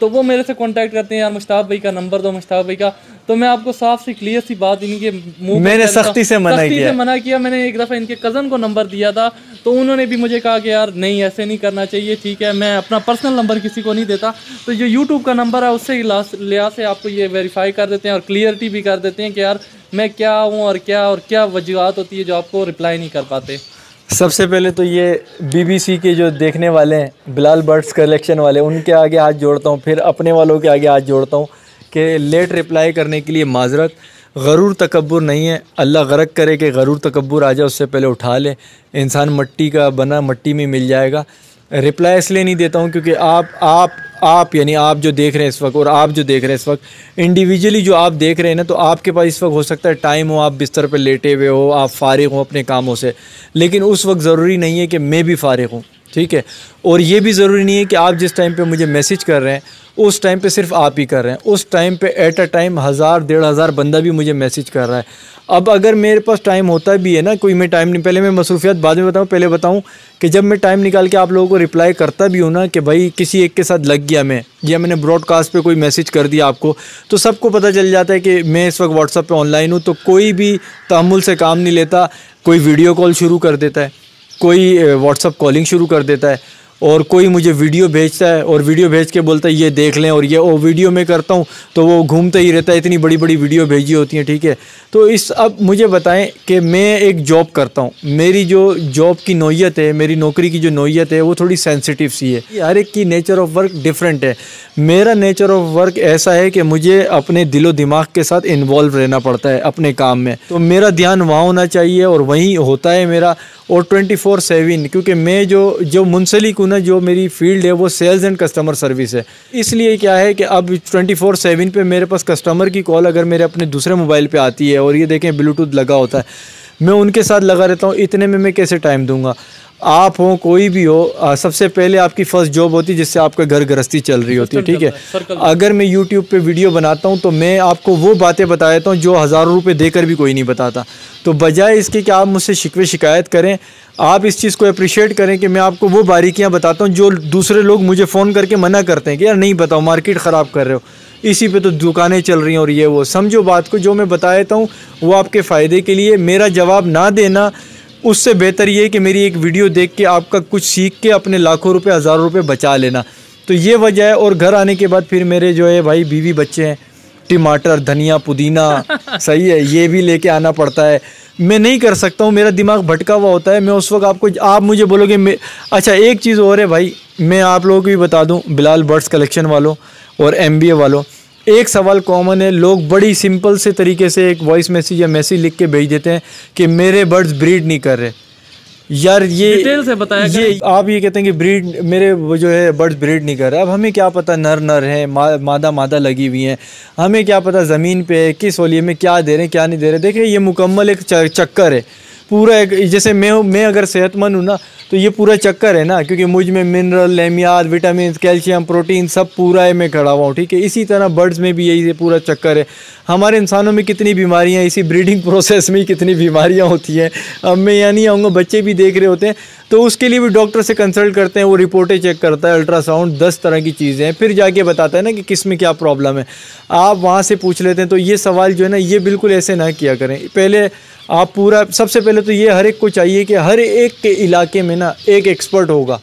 तो वो मेरे से कांटेक्ट करते हैं यार मुश्ताफ़ भाई का नंबर दो मुश्ताफ़ भाई का तो मैं आपको साफ सी क्लियर सी बात इनके मुंह मैंने सख्ती से मना सख्ती किया से मना किया मैंने एक दफ़ा इनके कज़न को नंबर दिया था तो उन्होंने भी मुझे कहा कि यार नहीं ऐसे नहीं करना चाहिए ठीक है मैं अपना पर्सनल नंबर किसी को नहीं देता तो जो यूट्यूब का नंबर है उससे लिहाज से आपको ये वेरीफाई कर देते हैं और क्लियरिटी भी कर देते हैं कि यार मैं क्या हूँ और क्या और क्या वजूहत होती है जो आपको रिप्लाई नहीं कर पाते सबसे पहले तो ये बीबीसी के जो देखने वाले हैं बिलाल बर्ड्स कलेक्शन वाले उनके आगे हाथ जोड़ता हूँ फिर अपने वालों के आगे हाथ जोड़ता हूँ कि लेट रिप्लाई करने के लिए माजरत गरूर तकबर नहीं है अल्लाह गरक करे कि गरूर तकबर आ जाए उससे पहले उठा ले इंसान मट्टी का बना मट्टी में मिल जाएगा रिप्लाई इसलिए नहीं देता हूँ क्योंकि आप आप आप यानी आप जो देख रहे हैं इस वक्त और आप जो देख रहे हैं इस वक्त इंडिविजुअली जो आप देख रहे हैं ना तो आपके पास इस वक्त हो सकता है टाइम हो आप बिस्तर पर लेटे हुए हो आप फारिग हो अपने कामों से लेकिन उस वक्त ज़रूरी नहीं है कि मैं भी फारिग हूँ ठीक है और ये भी ज़रूरी नहीं है कि आप जिस टाइम पर मुझे मैसेज कर रहे हैं उस टाइम पे सिर्फ आप ही कर रहे हैं उस टाइम पे एट अ टाइम हज़ार डेढ़ हज़ार बंदा भी मुझे मैसेज कर रहा है अब अगर मेरे पास टाइम होता भी है ना कोई मैं टाइम नहीं पहले मैं मसरूफियात बाद में बताऊँ पहले बताऊँ कि जब मैं टाइम निकाल के आप लोगों को रिप्लाई करता भी हूँ ना कि भाई किसी एक के साथ लग गया मैं या मैंने ब्रॉडकास्ट पर कोई मैसेज कर दिया आपको तो सबको पता चल जाता है कि मैं इस वक्त व्हाट्सअप पर ऑनलाइन हूँ तो कोई भी तहमुल से काम नहीं लेता कोई वीडियो कॉल शुरू कर देता है कोई व्हाट्सअप कॉलिंग शुरू कर देता है और कोई मुझे वीडियो भेजता है और वीडियो भेज के बोलता है ये देख लें और ये वो वीडियो मैं करता हूँ तो वो घूमता ही रहता है इतनी बड़ी बड़ी वीडियो भेजी होती हैं ठीक है तो इस अब मुझे बताएं कि मैं एक जॉब करता हूँ मेरी जो जॉब की नोयत है मेरी नौकरी की जो नोयत है वो थोड़ी सेंसिटिव सी है हर एक की नेचर ऑफ़ वर्क डिफरेंट है मेरा नेचर ऑफ़ वर्क ऐसा है कि मुझे अपने दिलो दिमाग के साथ इन्वॉल्व रहना पड़ता है अपने काम में तो मेरा ध्यान वहाँ होना चाहिए और वहीं होता है मेरा और ट्वेंटी फोर सेवन क्योंकि मैं जो जो मुंसलिक हूँ ना जो मेरी फील्ड है वो सेल्स एंड कस्टमर सर्विस है इसलिए क्या है कि अब ट्वेंटी फोर सेवन पर मेरे पास कस्टमर की कॉल अगर मेरे अपने दूसरे मोबाइल पर आती है और ये देखें ब्लूटूथ लगा होता है मैं उनके साथ लगा रहता हूँ इतने में मैं कैसे टाइम दूंगा आप हो कोई भी हो आ, सबसे पहले आपकी फ़र्स्ट जॉब होती है जिससे आपका घर गृहस्थी चल रही होती है ठीक है अगर मैं यूट्यूब पे वीडियो बनाता हूँ तो मैं आपको वो बातें बता देता हूँ जो हज़ारों रुपए देकर भी कोई नहीं बताता तो बजाय इसके कि आप मुझसे शिकवे शिकायत करें आप इस चीज़ को अप्रिशिएट करें कि मैं आपको वो बारीकियाँ बताता हूँ जो दूसरे लोग मुझे फ़ोन करके मना करते हैं कि यार नहीं बताओ मार्केट ख़राब कर रहे हो इसी पे तो दुकानें चल रही हैं और ये वो समझो बात को जो मैं बता हूँ वो आपके फ़ायदे के लिए मेरा जवाब ना देना उससे बेहतर ये कि मेरी एक वीडियो देख के आपका कुछ सीख के अपने लाखों रुपए हज़ारों रुपए बचा लेना तो ये वजह है और घर आने के बाद फिर मेरे जो है भाई बीवी बच्चे हैं टमाटर धनिया पुदीना सही है ये भी लेके आना पड़ता है मैं नहीं कर सकता हूँ मेरा दिमाग भटका हुआ होता है मैं उस वक्त आपको आप मुझे बोलोगे अच्छा एक चीज़ और है भाई मैं आप लोगों को भी बता दूँ बिलाल बर्ड्स कलेक्शन वालों और एम वालों एक सवाल कॉमन है लोग बड़ी सिंपल से तरीके से एक वॉइस मैसेज या मैसेज लिख के भेज देते हैं कि मेरे बर्ड्स ब्रीड नहीं कर रहे यार ये डिटेल से बताया ये आप ये कहते हैं कि ब्रीड मेरे जो है बर्ड्स ब्रीड नहीं कर रहे अब हमें क्या पता नर नर है मा, मादा मादा लगी हुई हैं हमें क्या पता ज़मीन पे किस होलिये में क्या दे रहे हैं क्या नहीं दे रहे देखिए ये मुकम्मल एक चक्कर है पूरा जैसे मैं मैं अगर सेहतमंद हूँ ना तो ये पूरा चक्कर है ना क्योंकि मुझ में मिनरल लेमियात विटामिन कैल्शियम प्रोटीन सब पूरा है मैं खड़ा हुआ हूँ ठीक है इसी तरह बर्ड्स में भी यही पूरा चक्कर है हमारे इंसानों में कितनी बीमारियाँ इसी ब्रीडिंग प्रोसेस में कितनी बीमारियाँ होती हैं अब मैं यहाँ नहीं आऊँगा बच्चे भी देख रहे होते हैं तो उसके लिए भी डॉक्टर से कंसल्ट करते हैं वो रिपोर्टें चेक करता है अल्ट्रासाउंड दस तरह की चीज़ें हैं फिर जाके बताता है ना कि किस में क्या प्रॉब्लम है आप वहाँ से पूछ लेते हैं तो ये सवाल जो है ना ये बिल्कुल ऐसे ना किया करें पहले आप पूरा सबसे पहले तो ये हर एक को चाहिए कि हर एक के इलाके में ना एक एक्सपर्ट होगा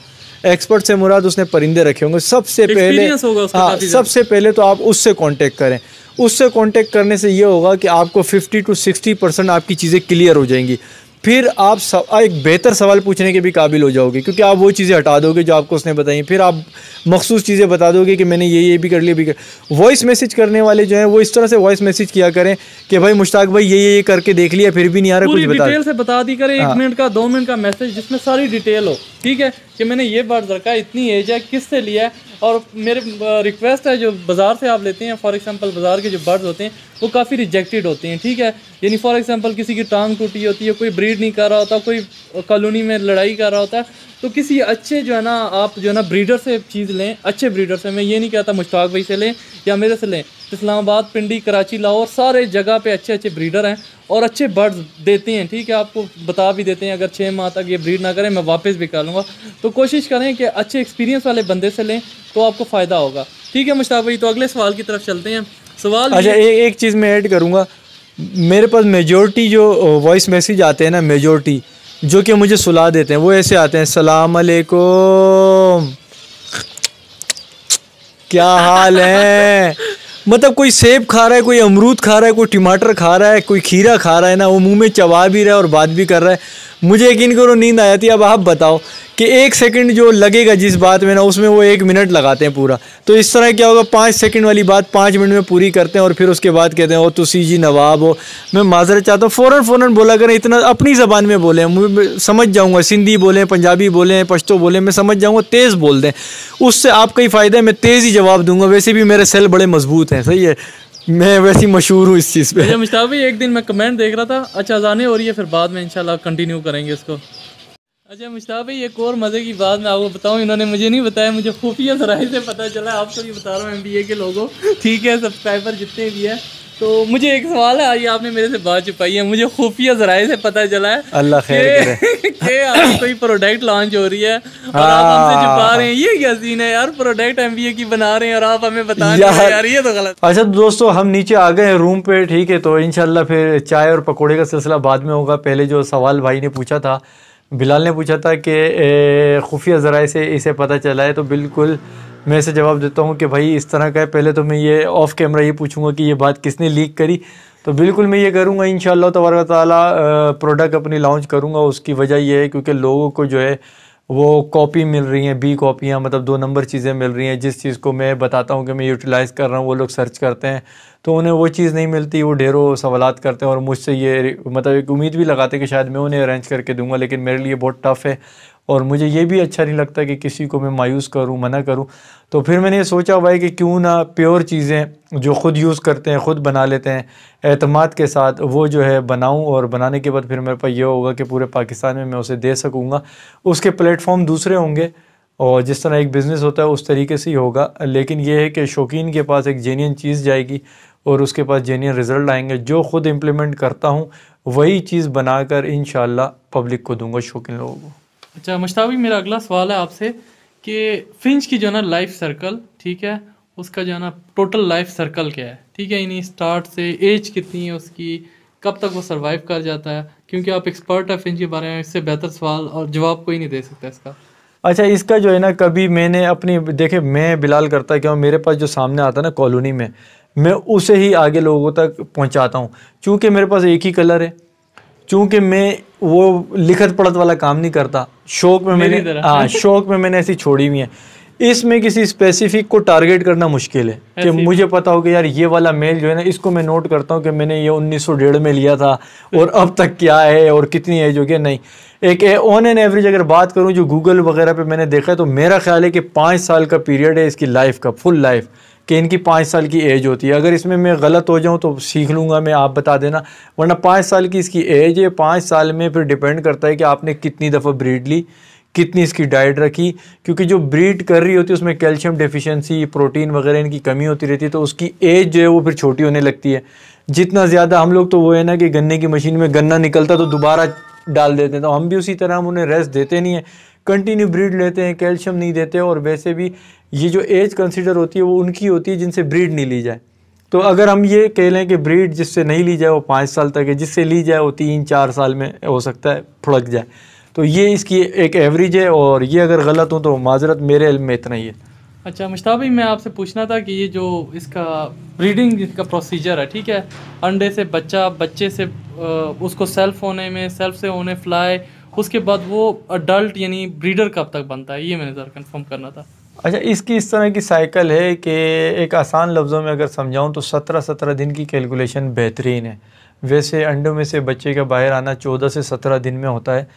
एक्सपर्ट से मुराद उसने परिंदे रखे होंगे सबसे पहले हाँ सबसे पहले तो आप उससे कांटेक्ट करें उससे कांटेक्ट करने से ये होगा कि आपको 50 टू 60 परसेंट आपकी चीज़ें क्लियर हो जाएंगी फिर आप सव, एक बेहतर सवाल पूछने के भी काबिल हो जाओगे क्योंकि आप वो चीज़ें हटा दोगे जो आपको उसने बताई फिर आप मखसूस चीज़ें बता दोगे कि मैंने ये ये भी कर लिया भी कर वॉइस मैसेज करने वाले जो हैं वो इस तरह से वॉइस मैसेज किया करें कि भाई मुश्ताक भाई ये ये ये करके देख लिया फिर भी नहीं आ रहा कुछ बता से बता दी करें एक मिनट हाँ। का दो मिनट का मैसेज जिसमें सारी डिटेल हो ठीक है कि मैंने ये बर्ड रखा है इतनी एज है किस से लिया है और मेरे रिक्वेस्ट है जो बाज़ार से आप लेते हैं फॉर एग्जांपल बाज़ार के जो बर्ड्स होते हैं वो काफ़ी रिजेक्टेड होते हैं ठीक है यानी फॉर एग्जांपल किसी की टांग टूटी होती है कोई ब्रीड नहीं कर रहा होता कोई कॉलोनी में लड़ाई कर रहा होता है तो किसी अच्छे जो है ना आप जो है ना ब्रीडर से चीज़ लें अच्छे ब्रीडर से मैं ये नहीं कहता मुश्ताक भाई से लें या मेरे से लें इस्लामाबाद पिंडी कराची लाहौर सारे जगह पे अच्छे अच्छे ब्रीडर हैं और अच्छे बर्ड्स देते हैं ठीक है आपको बता भी देते हैं अगर छः माह तक ये ब्रीड ना करें मैं वापस भी कर लूँगा तो कोशिश करें कि अच्छे एक्सपीरियंस वाले बंदे से लें तो आपको फ़ायदा होगा ठीक है मुश्ताक भाई तो अगले सवाल की तरफ चलते हैं सवाल अच्छा एक चीज़ मैं ऐड करूँगा मेरे पास मेजोरिटी जो वॉइस मैसेज आते हैं ना मेजोरिटी जो कि मुझे सुला देते हैं वो ऐसे आते हैं सलाम अलैकुम क्या हाल है मतलब कोई सेब खा रहा है कोई अमरूद खा रहा है कोई टमाटर खा रहा है कोई खीरा खा रहा है ना वो मुंह में चबा भी रहा है और बात भी कर रहा है मुझे यकीन करो नींद आ जाती है अब आप बताओ कि एक सेकंड जो लगेगा जिस बात में ना उसमें वो एक मिनट लगाते हैं पूरा तो इस तरह क्या होगा पाँच सेकंड वाली बात पाँच मिनट में पूरी करते हैं और फिर उसके बाद कहते हैं ओ तुसी जी नवाब हो मैं माजरत चाहता हूँ फ़ौरन फ़ौरन बोला करें इतना अपनी ज़बान में बोलें समझ जाऊँगा सिंधी बोलें पंजाबी बोलें पश्तो बोलें मैं समझ जाऊँगा तेज़ बोल दें उससे आपका ही फ़ायदा है मैं तेज़ ही जवाब दूँगा वैसे भी मेरे सेल बड़े मजबूत हैं सही है मैं वैसी मशहूर हूँ इस चीज़ पे अच्छा, मुश्ताक भाई एक दिन मैं कमेंट देख रहा था अच्छा जाने हो रही है फिर बाद में इंशाल्लाह कंटिन्यू करेंगे इसको अच्छा मुश्ताक भाई एक और मज़े की बात मैं आपको बताऊँ इन्होंने मुझे नहीं बताया मुझे खुफिया सराय से पता चला आपको भी बता रहा हूँ एम के लोगों ठीक है सब्सक्राइबर जितने भी है तो मुझे एक सवाल है आज आपने मेरे से बात छुपाई है मुझे खुफिया जराये से पता चला है अल्लाह खैर कि आपकी कोई प्रोडक्ट लॉन्च हो रही है और आप हमसे हाँ। छुपा रहे हैं ये क्या सीन है यार प्रोडक्ट एमबीए की बना रहे हैं और आप हमें बता रहे हैं यार ये तो गलत अच्छा दोस्तों हम नीचे आ गए हैं रूम पे ठीक है तो इनशाला फिर चाय और पकौड़े का सिलसिला बाद में होगा पहले जो सवाल भाई ने पूछा था बिलाल ने पूछा था कि खुफिया जराये से इसे पता चला है तो बिल्कुल मैं ऐसे जवाब देता हूँ कि भाई इस तरह का है पहले तो मैं ये ऑफ कैमरा ये पूछूंगा कि ये बात किसने लीक करी तो बिल्कुल मैं ये करूँगा इन तबारक ताली प्रोडक्ट अपनी लॉन्च करूँगा उसकी वजह यह है क्योंकि लोगों को जो है वो कॉपी मिल रही हैं बी कॉपियाँ मतलब दो नंबर चीज़ें मिल रही हैं जिस चीज़ को मैं बताता हूँ कि मैं यूटिलाइज़ कर रहा हूँ वो लोग सर्च करते हैं तो उन्हें वो चीज़ नहीं मिलती वो ढेरों सवालत करते हैं और मुझसे ये मतलब एक उम्मीद भी लगाते हैं कि शायद मैं उन्हें अरेंज करके दूंगा लेकिन मेरे लिए बहुत टफ़ है और मुझे ये भी अच्छा नहीं लगता कि किसी को मैं मायूस करूँ मना करूँ तो फिर मैंने ये सोचा भाई कि क्यों ना प्योर चीज़ें जो ख़ुद यूज़ करते हैं ख़ुद बना लेते हैं अतमाद के साथ वो जो है बनाऊँ और बनाने के बाद फिर मेरे पास ये होगा कि पूरे पाकिस्तान में मैं उसे दे सकूँगा उसके प्लेटफॉर्म दूसरे होंगे और जिस तरह एक बिज़नेस होता है उस तरीके से ही होगा लेकिन यह है कि शौकीन के पास एक जेन्यन चीज़ जाएगी और उसके पास जेन्यन रिज़ल्ट आएंगे जो ख़ुद इम्प्लीमेंट करता हूँ वही चीज़ बनाकर इन पब्लिक को दूंगा शौकीन लोगों को अच्छा मुश्ताबी मेरा अगला सवाल है आपसे कि फिंच की जो है ना लाइफ सर्कल ठीक है उसका जो है ना टोटल लाइफ सर्कल क्या है ठीक है यानी स्टार्ट से एज कितनी है उसकी कब तक वो सर्वाइव कर जाता है क्योंकि आप एक्सपर्ट है फिंच के बारे में इससे बेहतर सवाल और जवाब कोई नहीं दे सकता इसका अच्छा इसका जो है ना कभी मैंने अपनी देखे मैं बिलाल करता क्या मेरे पास जो सामने आता है ना कॉलोनी में मैं उसे ही आगे लोगों तक पहुँचाता हूँ चूँकि मेरे पास एक ही कलर है चूंकि मैं वो लिखत पढ़त वाला काम नहीं करता शौक में मैंने हाँ शौक में मैंने ऐसी छोड़ी हुई है इसमें किसी स्पेसिफिक को टारगेट करना मुश्किल है कि मुझे पता हो कि यार ये वाला मेल जो है ना इसको मैं नोट करता हूँ कि मैंने ये उन्नीस सौ डेढ़ में लिया था और अब तक क्या है और कितनी एज हो गया नहीं एक ऑन एन एवरेज अगर बात करूँ जो गूगल वगैरह पे मैंने देखा है तो मेरा ख्याल है कि पाँच साल का पीरियड है इसकी लाइफ का फुल लाइफ कि इनकी पाँच साल की एज होती है अगर इसमें मैं गलत हो जाऊँ तो सीख लूँगा मैं आप बता देना वरना पाँच साल की इसकी एज है पाँच साल में फिर डिपेंड करता है कि आपने कितनी दफ़ा ब्रीड ली कितनी इसकी डाइट रखी क्योंकि जो ब्रीड कर रही होती है उसमें कैल्शियम डिफिशेंसी प्रोटीन वगैरह इनकी कमी होती रहती है तो उसकी एज जो है वो फिर छोटी होने लगती है जितना ज़्यादा हम लोग तो वो है ना कि गन्ने की मशीन में गन्ना निकलता तो दोबारा डाल देते हैं तो हम भी उसी तरह हम उन्हें रेस्ट देते नहीं हैं कंटिन्यू ब्रीड लेते हैं कैल्शियम नहीं देते और वैसे भी ये जो एज कंसिडर होती है वो उनकी होती है जिनसे ब्रीड नहीं ली जाए तो अगर हम ये कह लें कि ब्रीड जिससे नहीं ली जाए वो पाँच साल तक है जिससे ली जाए वो तीन चार साल में हो सकता है फुड़क जाए तो ये इसकी एक एवरेज है और ये अगर गलत हो तो माजरत मेरे इल्म में इतना ही है अच्छा मुश्ताक भाई मैं आपसे पूछना था कि ये जो इसका ब्रीडिंग इसका प्रोसीजर है ठीक है अंडे से बच्चा बच्चे से उसको सेल्फ होने में सेल्फ से होने फ्लाई उसके बाद वो अडल्ट यानी ब्रीडर कब तक बनता है ये मैंने ज़रा कन्फर्म करना था अच्छा इसकी इस तरह की साइकिल है कि एक आसान लफ्ज़ों में अगर समझाऊँ तो सत्रह सत्रह दिन की कैलकुलेशन बेहतरीन है वैसे अंडों में से बच्चे का बाहर आना चौदह से सत्रह दिन में होता है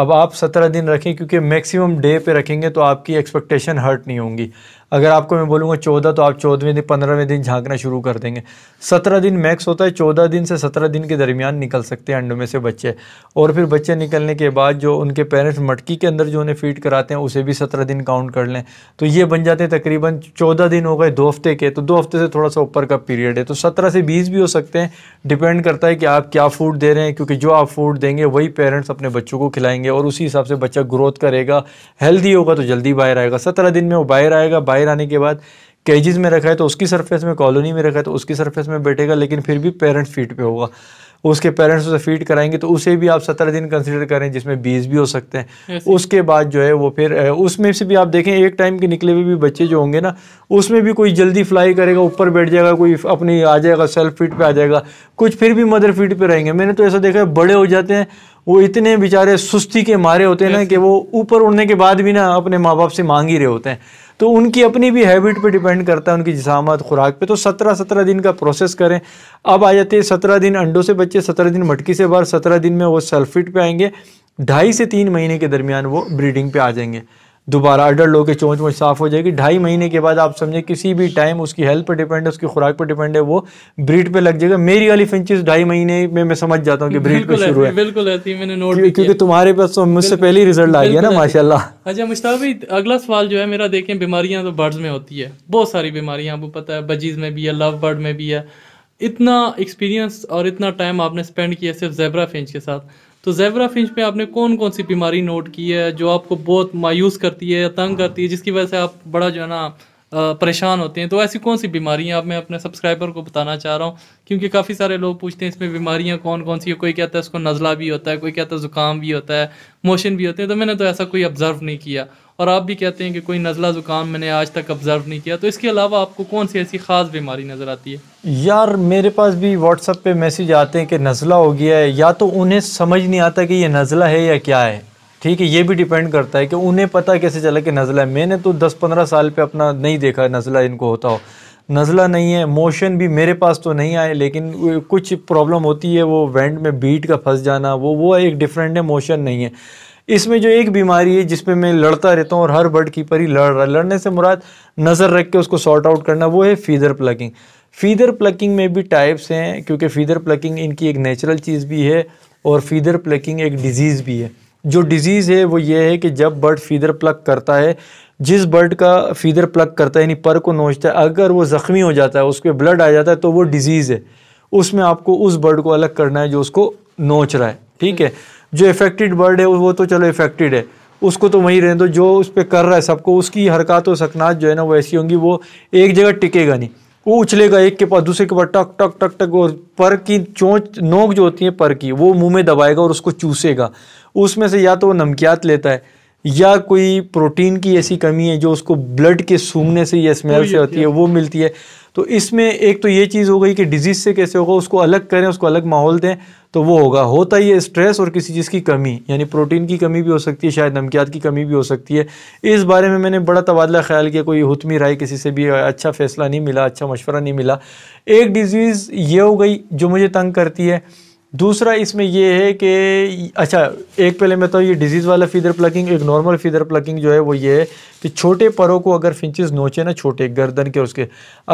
अब आप सत्रह दिन रखें क्योंकि मैक्सिमम डे पे रखेंगे तो आपकी एक्सपेक्टेशन हर्ट नहीं होंगी अगर आपको मैं बोलूँगा चौदह तो आप चौदहवें दिन पंद्रहवें दिन झांकना शुरू कर देंगे सत्रह दिन मैक्स होता है चौदह दिन से सत्रह दिन के दरमियान निकल सकते हैं अंडों में से बच्चे और फिर बच्चे निकलने के बाद जो उनके पेरेंट्स मटकी के अंदर जो उन्हें फीड कराते हैं उसे भी सत्रह दिन काउंट कर लें तो ये बन जाते हैं तकरीबन चौदह दिन हो गए दो हफ्ते के तो दो हफ्ते से थोड़ा सा ऊपर का पीरियड है तो सत्रह से बीस भी हो सकते हैं डिपेंड करता है कि आप क्या फूड दे रहे हैं क्योंकि जो आप फूड देंगे वही पेरेंट्स अपने बच्चों को खिलाएंगे और उसी हिसाब से बच्चा ग्रोथ करेगा हेल्दी होगा तो जल्दी बाहर आएगा सत्रह दिन में वो बाहर आएगा बाहर बाहर आने के बाद केजेस में रखा है तो उसकी सरफेस में कॉलोनी में रखा है तो उसकी सरफेस में बैठेगा लेकिन फिर भी पेरेंट्स फीट पे होगा उसके पेरेंट्स उसे फीड कराएंगे तो उसे भी आप सत्रह दिन कंसिडर करें जिसमें बीस भी हो सकते हैं उसके बाद जो है वो फिर उसमें से भी आप देखें एक टाइम के निकले हुए भी बच्चे जो होंगे ना उसमें भी कोई जल्दी फ्लाई करेगा ऊपर बैठ जाएगा कोई अपनी आ जाएगा सेल्फ फीट पर आ जाएगा कुछ फिर भी मदर फीट पर रहेंगे मैंने तो ऐसा देखा है बड़े हो जाते हैं वो इतने बेचारे सुस्ती के मारे होते हैं ना कि वो ऊपर उड़ने के बाद भी ना अपने माँ बाप से मांग ही रहे होते हैं तो उनकी अपनी भी हैबिट पे डिपेंड करता है उनकी जिसामत खुराक पे तो सत्रह सत्रह दिन का प्रोसेस करें अब आ जाते हैं सत्रह दिन अंडों से बच्चे सत्रह दिन मटकी से बाहर सत्रह दिन में वो सल्फिट पे आएंगे ढाई से तीन महीने के दरमियान वो ब्रीडिंग पे आ जाएंगे दोबारा अडर लो के चोंच वोच साफ़ हो जाएगी ढाई महीने के बाद आप समझे किसी भी टाइम उसकी हेल्थ पर डिपेंड है उसकी खुराक पर डिपेंड है वो ब्रीड पे लग जाएगा मेरी वाली फिंचिस ढाई महीने में मैं समझ जाता हूँ कि ब्रीड पे शुरू है बिल्कुल ऐसी मैंने नोट क्योंकि तुम्हारे पास तो मुझसे पहले ही रिजल्ट आ गया ना माशाला अच्छा मुश्ता भाई अगला सवाल जो है मेरा देखें बीमारियाँ तो बर्ड्स में होती है बहुत सारी बीमारियाँ आपको पता है बजीज में भी है लव बर्ड में भी है इतना एक्सपीरियंस और इतना टाइम आपने स्पेंड किया सिर्फ जेबरा फिंच के साथ तो जेबरा फिंच पे आपने कौन कौन सी बीमारी नोट की है जो आपको बहुत मायूस करती है तंग करती है जिसकी वजह से आप बड़ा जो है ना परेशान होते हैं तो ऐसी कौन सी बीमारियां आप मैं अपने सब्सक्राइबर को बताना चाह रहा हूँ क्योंकि काफ़ी सारे लोग पूछते हैं इसमें बीमारियां कौन कौन सी है कोई कहता है उसको नज़ला भी होता है कोई कहता है ज़ुकाम भी होता है मोशन भी होते हैं तो मैंने तो ऐसा कोई ऑब्जर्व नहीं किया और आप भी कहते हैं कि कोई नज़ला ज़ुकाम मैंने आज तक ऑब्ज़र्व नहीं किया तो इसके अलावा आपको कौन सी ऐसी ख़ास बीमारी नज़र आती है यार मेरे पास भी व्हाट्सअप पे मैसेज आते हैं कि नज़ला हो गया है या तो उन्हें समझ नहीं आता कि ये नज़ला है या क्या है ठीक है ये भी डिपेंड करता है कि उन्हें पता कैसे चला कि नज़ला है मैंने तो दस पंद्रह साल पर अपना नहीं देखा नज़ला इनको होता हो नज़ला नहीं है मोशन भी मेरे पास तो नहीं आए लेकिन कुछ प्रॉब्लम होती है वो वेंट में बीट का फंस जाना वो वो एक डिफरेंट है मोशन नहीं है इसमें जो एक बीमारी है जिसमें मैं लड़ता रहता हूँ और हर बर्ड कीपर ही लड़ रहा है लड़ने से मुराद नज़र रख के उसको सॉर्ट आउट करना वो है फीदर प्लकिंग फीदर प्लकिंग में भी टाइप्स हैं क्योंकि फीदर प्लकिंग इनकी एक नेचुरल चीज़ भी है और फीदर प्लकिंग एक डिज़ीज़ भी है जो डिज़ीज़ है वो ये है कि जब बर्ड फीदर प्लक करता है जिस बर्ड का फीदर प्लक करता है यानी पर को नोचता है अगर वो ज़ख्मी हो जाता है उस पर ब्लड आ जाता है तो वो डिज़ीज़ है उसमें आपको उस बर्ड को अलग करना है जो उसको नोच रहा है ठीक है जो इफेक्टेड बर्ड है वो तो चलो इफेक्टेड है उसको तो वहीं रहने दो जो उस पर कर रहा है सबको उसकी हरकत और सकनात जो है ना वो ऐसी होंगी वो एक जगह टिकेगा नहीं वो उछलेगा एक के पास दूसरे के पास टक टक टक टक और पर की चोंच नोक जो होती है पर की वो मुंह में दबाएगा और उसको चूसेगा उसमें से या तो वो नमकियात लेता है या कोई प्रोटीन की ऐसी कमी है जो उसको ब्लड के सूंघने से या स्मेल से होती है वो मिलती है तो इसमें एक तो ये चीज़ हो गई कि डिजीज़ से कैसे होगा उसको अलग करें उसको अलग माहौल दें तो वो होगा होता ही है स्ट्रेस और किसी चीज़ की कमी यानी प्रोटीन की कमी भी हो सकती है शायद नमकियात की कमी भी हो सकती है इस बारे में मैंने बड़ा तबादला ख्याल किया कोई हतमी राय किसी से भी अच्छा फ़ैसला नहीं मिला अच्छा मशवरा नहीं मिला एक डिज़ीज़ ये हो गई जो मुझे तंग करती है दूसरा इसमें ये है कि अच्छा एक पहले मैं तो ये डिजीज़ वाला फीदर प्लकिंग एक नॉर्मल फीदर प्लकिंग जो है वो ये है कि छोटे परों को अगर फिंचेस नोचे ना छोटे गर्दन के उसके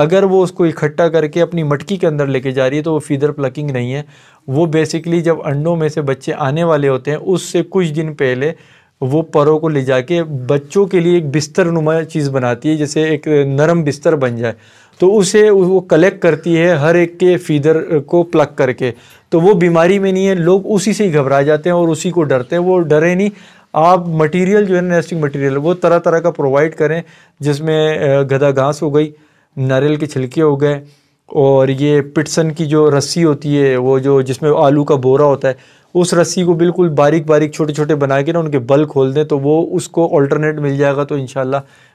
अगर वो उसको इकट्ठा करके अपनी मटकी के अंदर लेके जा रही है तो वो फीदर प्लकिंग नहीं है वो बेसिकली जब अंडों में से बच्चे आने वाले होते हैं उससे कुछ दिन पहले वो परों को ले जाके बच्चों के लिए एक बिस्तर नुमा चीज़ बनाती है जैसे एक नरम बिस्तर बन जाए तो उसे वो कलेक्ट करती है हर एक के फीदर को प्लग करके तो वो बीमारी में नहीं है लोग उसी से ही घबरा जाते हैं और उसी को डरते हैं वो डरे नहीं आप मटेरियल जो है नेस्टिंग मटेरियल वो तरह तरह का प्रोवाइड करें जिसमें गधा घास हो गई नारियल के छिलके हो गए और ये पिटसन की जो रस्सी होती है वो जो जिसमें आलू का बोरा होता है उस रस्सी को बिल्कुल बारीक बारीक छोटे छोटे बना के ना उनके बल खोल दें तो वो उसको ऑल्टरनेट मिल जाएगा तो इन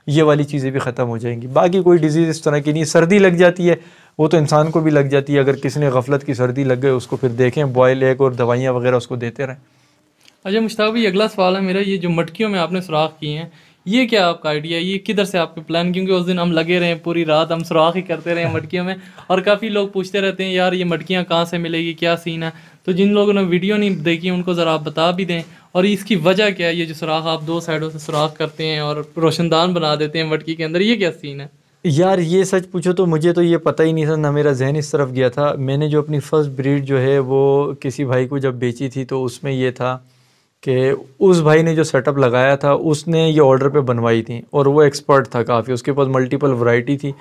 ये वाली चीज़ें भी ख़त्म हो जाएंगी बाकी कोई डिजीज़ इस तरह की नहीं सर्दी लग जाती है वो तो इंसान को भी लग जाती है अगर किसी ने गफलत की सर्दी लग गई उसको फिर देखें बॉयल एग और दवाइयाँ वगैरह उसको देते रहें अच्छा मुश्ताक भाई अगला सवाल है मेरा ये जो मटकियों में आपने सुराख किए हैं ये क्या आपका आइडिया ये किधर से आपके प्लान क्योंकि उस दिन हम लगे रहे पूरी रात हम सुराख ही करते रहे मटकियों में और काफ़ी लोग पूछते रहते हैं यार ये मटकियाँ कहाँ से मिलेगी क्या सीन है तो जिन लोगों ने वीडियो नहीं देखी उनको ज़रा आप बता भी दें और इसकी वजह क्या है ये जो सुराख आप दो साइडों से सुराख करते हैं और रोशनदान बना देते हैं मटकी के अंदर ये क्या सीन है यार ये सच पूछो तो मुझे तो ये पता ही नहीं था ना मेरा जहन इस तरफ गया था मैंने जो अपनी फ़र्स्ट ब्रीड जो है वो किसी भाई को जब बेची थी तो उसमें ये था कि उस भाई ने जो सेटअप लगाया था उसने ये ऑर्डर पे बनवाई थी और वो एक्सपर्ट था काफ़ी उसके पास मल्टीपल वैरायटी थी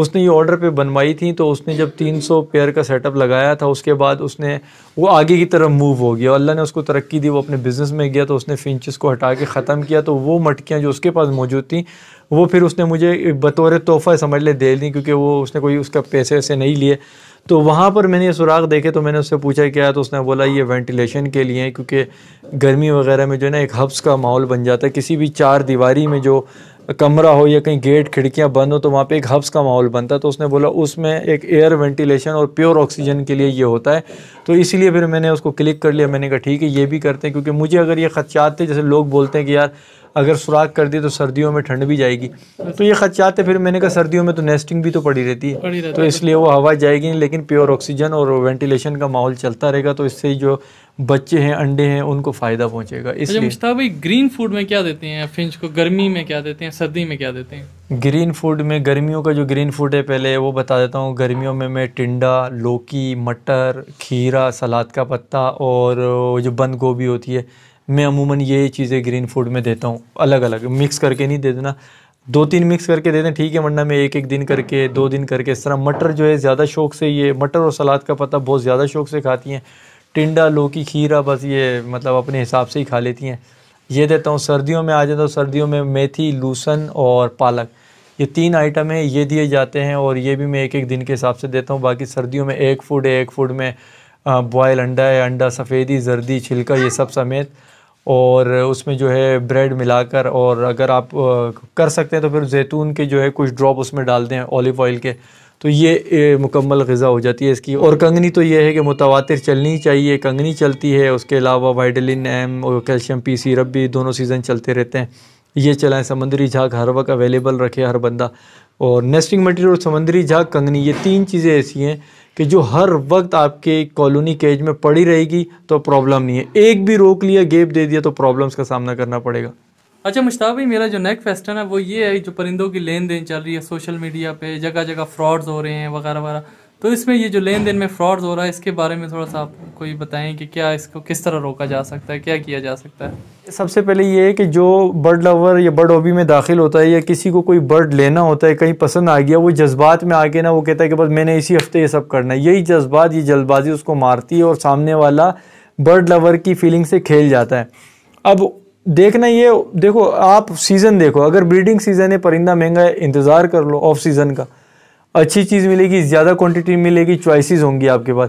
उसने ये ऑर्डर पे बनवाई थी तो उसने जब 300 पेयर का सेटअप लगाया था उसके बाद उसने वो आगे की तरफ मूव हो गया अल्लाह ने उसको तरक्की दी वो अपने बिज़नेस में गया तो उसने फिंचस को हटा के ख़त्म किया तो वो मटकियाँ जो उसके पास मौजूद थी वो फिर उसने मुझे बतौर तोहफ़ा समझ ले दे दी क्योंकि वो उसने कोई उसका पैसे वैसे नहीं लिए तो वहाँ पर मैंने ये सुराख देखे तो मैंने उससे पूछा क्या तो उसने बोला ये वेंटिलेशन के लिए क्योंकि गर्मी वगैरह में जो है ना एक हब्स का माहौल बन जाता है किसी भी चार दीवारी में जो कमरा हो या कहीं गेट खिड़कियां बंद हो तो वहाँ पे एक हब्स का माहौल बनता है तो उसने बोला उसमें एक एयर वेंटिलेशन और प्योर ऑक्सीजन के लिए ये होता है तो इसीलिए फिर मैंने उसको क्लिक कर लिया मैंने कहा ठीक है ये भी करते हैं क्योंकि मुझे अगर ये खदशात थे जैसे लोग बोलते हैं कि यार अगर सुराख कर दी तो सर्दियों में ठंड भी जाएगी तो ये खदशात है फिर मैंने कहा सर्दियों में तो नेस्टिंग भी तो पड़ी रहती है तो इसलिए वो हवा जाएगी नहीं लेकिन प्योर ऑक्सीजन और वेंटिलेशन का माहौल चलता रहेगा तो इससे जो बच्चे हैं अंडे हैं उनको फ़ायदा पहुंचेगा अच्छा, इसलिए ग्रीन फूड में क्या देते हैं फिंच को गर्मी में क्या देते हैं सर्दी में क्या देते हैं ग्रीन फूड में गर्मियों का जो ग्रीन फूड है पहले वो बता देता हूँ गर्मियों में मैं टिंडा लौकी मटर खीरा सलाद का पत्ता और जो बंद गोभी होती है मैं अमूमन ये चीज़ें ग्रीन फूड में देता हूँ अलग अलग मिक्स करके नहीं दे देना दो तीन मिक्स करके दे दें ठीक है वरना मैं एक एक दिन करके दो दिन करके इस तरह मटर जो है ज़्यादा शौक से ये मटर और सलाद का पता बहुत ज़्यादा शौक से खाती हैं टिंडा लौकी खीरा बस ये मतलब अपने हिसाब से ही खा लेती हैं ये देता हूँ सर्दियों में आ जाता हूँ सर्दियों में मेथी लूसन और पालक ये तीन आइटम हैं ये दिए जाते हैं और ये भी मैं एक एक दिन के हिसाब से देता हूँ बाकी सर्दियों में एक फूड है एक फूड में बॉयल अंडा है अंडा सफ़ेदी जर्दी छिलका ये सब समेत और उसमें जो है ब्रेड मिलाकर और अगर आप कर सकते हैं तो फिर जैतून के जो है कुछ ड्रॉप उसमें डाल दें ऑलिव ऑयल के तो ये मुकम्मल गज़ा हो जाती है इसकी और कंगनी तो ये है कि मुतवा चलनी चाहिए कंगनी चलती है उसके अलावा वाइडलिन एम और कैल्शियम पी सीरप भी दोनों सीज़न चलते रहते हैं ये चलाएं समंदरी झाग हर वक्त अवेलेबल रखे हर बंदा और नेस्टिंग मटेरियल और समंदरी झाग कंगनी ये तीन चीज़ें ऐसी हैं कि जो हर वक्त आपके कॉलोनी केज में पड़ी रहेगी तो प्रॉब्लम नहीं है एक भी रोक लिया गेप दे दिया तो प्रॉब्लम्स का सामना करना पड़ेगा अच्छा मुश्ताक भाई मेरा जो नेक्स्ट क्वेश्चन है वो ये है जो परिंदों की लेन देन चल रही है सोशल मीडिया पे जगह जगह फ्रॉड्स हो रहे हैं वगैरह वगैरह तो इसमें ये जो लेन देन में फ्रॉड हो रहा है इसके बारे में थोड़ा सा आप कोई बताएं कि क्या इसको किस तरह रोका जा सकता है क्या किया जा सकता है सबसे पहले ये है कि जो बर्ड लवर या बर्ड हॉबी में दाखिल होता है या किसी को कोई बर्ड लेना होता है कहीं पसंद आ गया वो जज्बात में आके ना वो कहता है कि बस मैंने इसी हफ्ते ये सब करना है यही जज्बात ये जल्दबाजी उसको मारती है और सामने वाला बर्ड लवर की फीलिंग से खेल जाता है अब देखना ये देखो आप सीज़न देखो अगर ब्रीडिंग सीज़न है परिंदा महंगा है इंतज़ार कर लो ऑफ सीज़न का अच्छी चीज़ मिलेगी ज़्यादा क्वांटिटी मिलेगी चॉइसेस होंगी आपके पास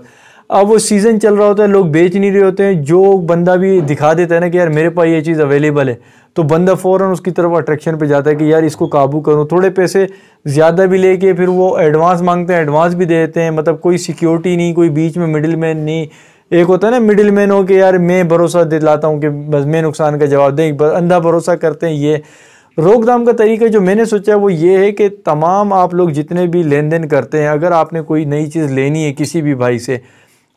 अब वो सीज़न चल रहा होता है लोग बेच नहीं रहे होते हैं जो बंदा भी दिखा देता है ना कि यार मेरे पास ये चीज़ अवेलेबल है तो बंदा फ़ौर उसकी तरफ अट्रैक्शन पे जाता है कि यार इसको काबू करूँ थोड़े पैसे ज़्यादा भी लेके फिर वो एडवांस मांगते हैं एडवांस भी दे देते हैं मतलब कोई सिक्योरिटी नहीं कोई बीच में मिडिल मैन नहीं एक होता है ना मिडिल मैन हो कि यार मैं भरोसा दिलाता हूँ कि बस मैं नुकसान का जवाब दें अंधा भरोसा करते हैं ये रोकथाम का तरीका जो मैंने सोचा वो ये है कि तमाम आप लोग जितने भी लेन देन करते हैं अगर आपने कोई नई चीज़ लेनी है किसी भी भाई से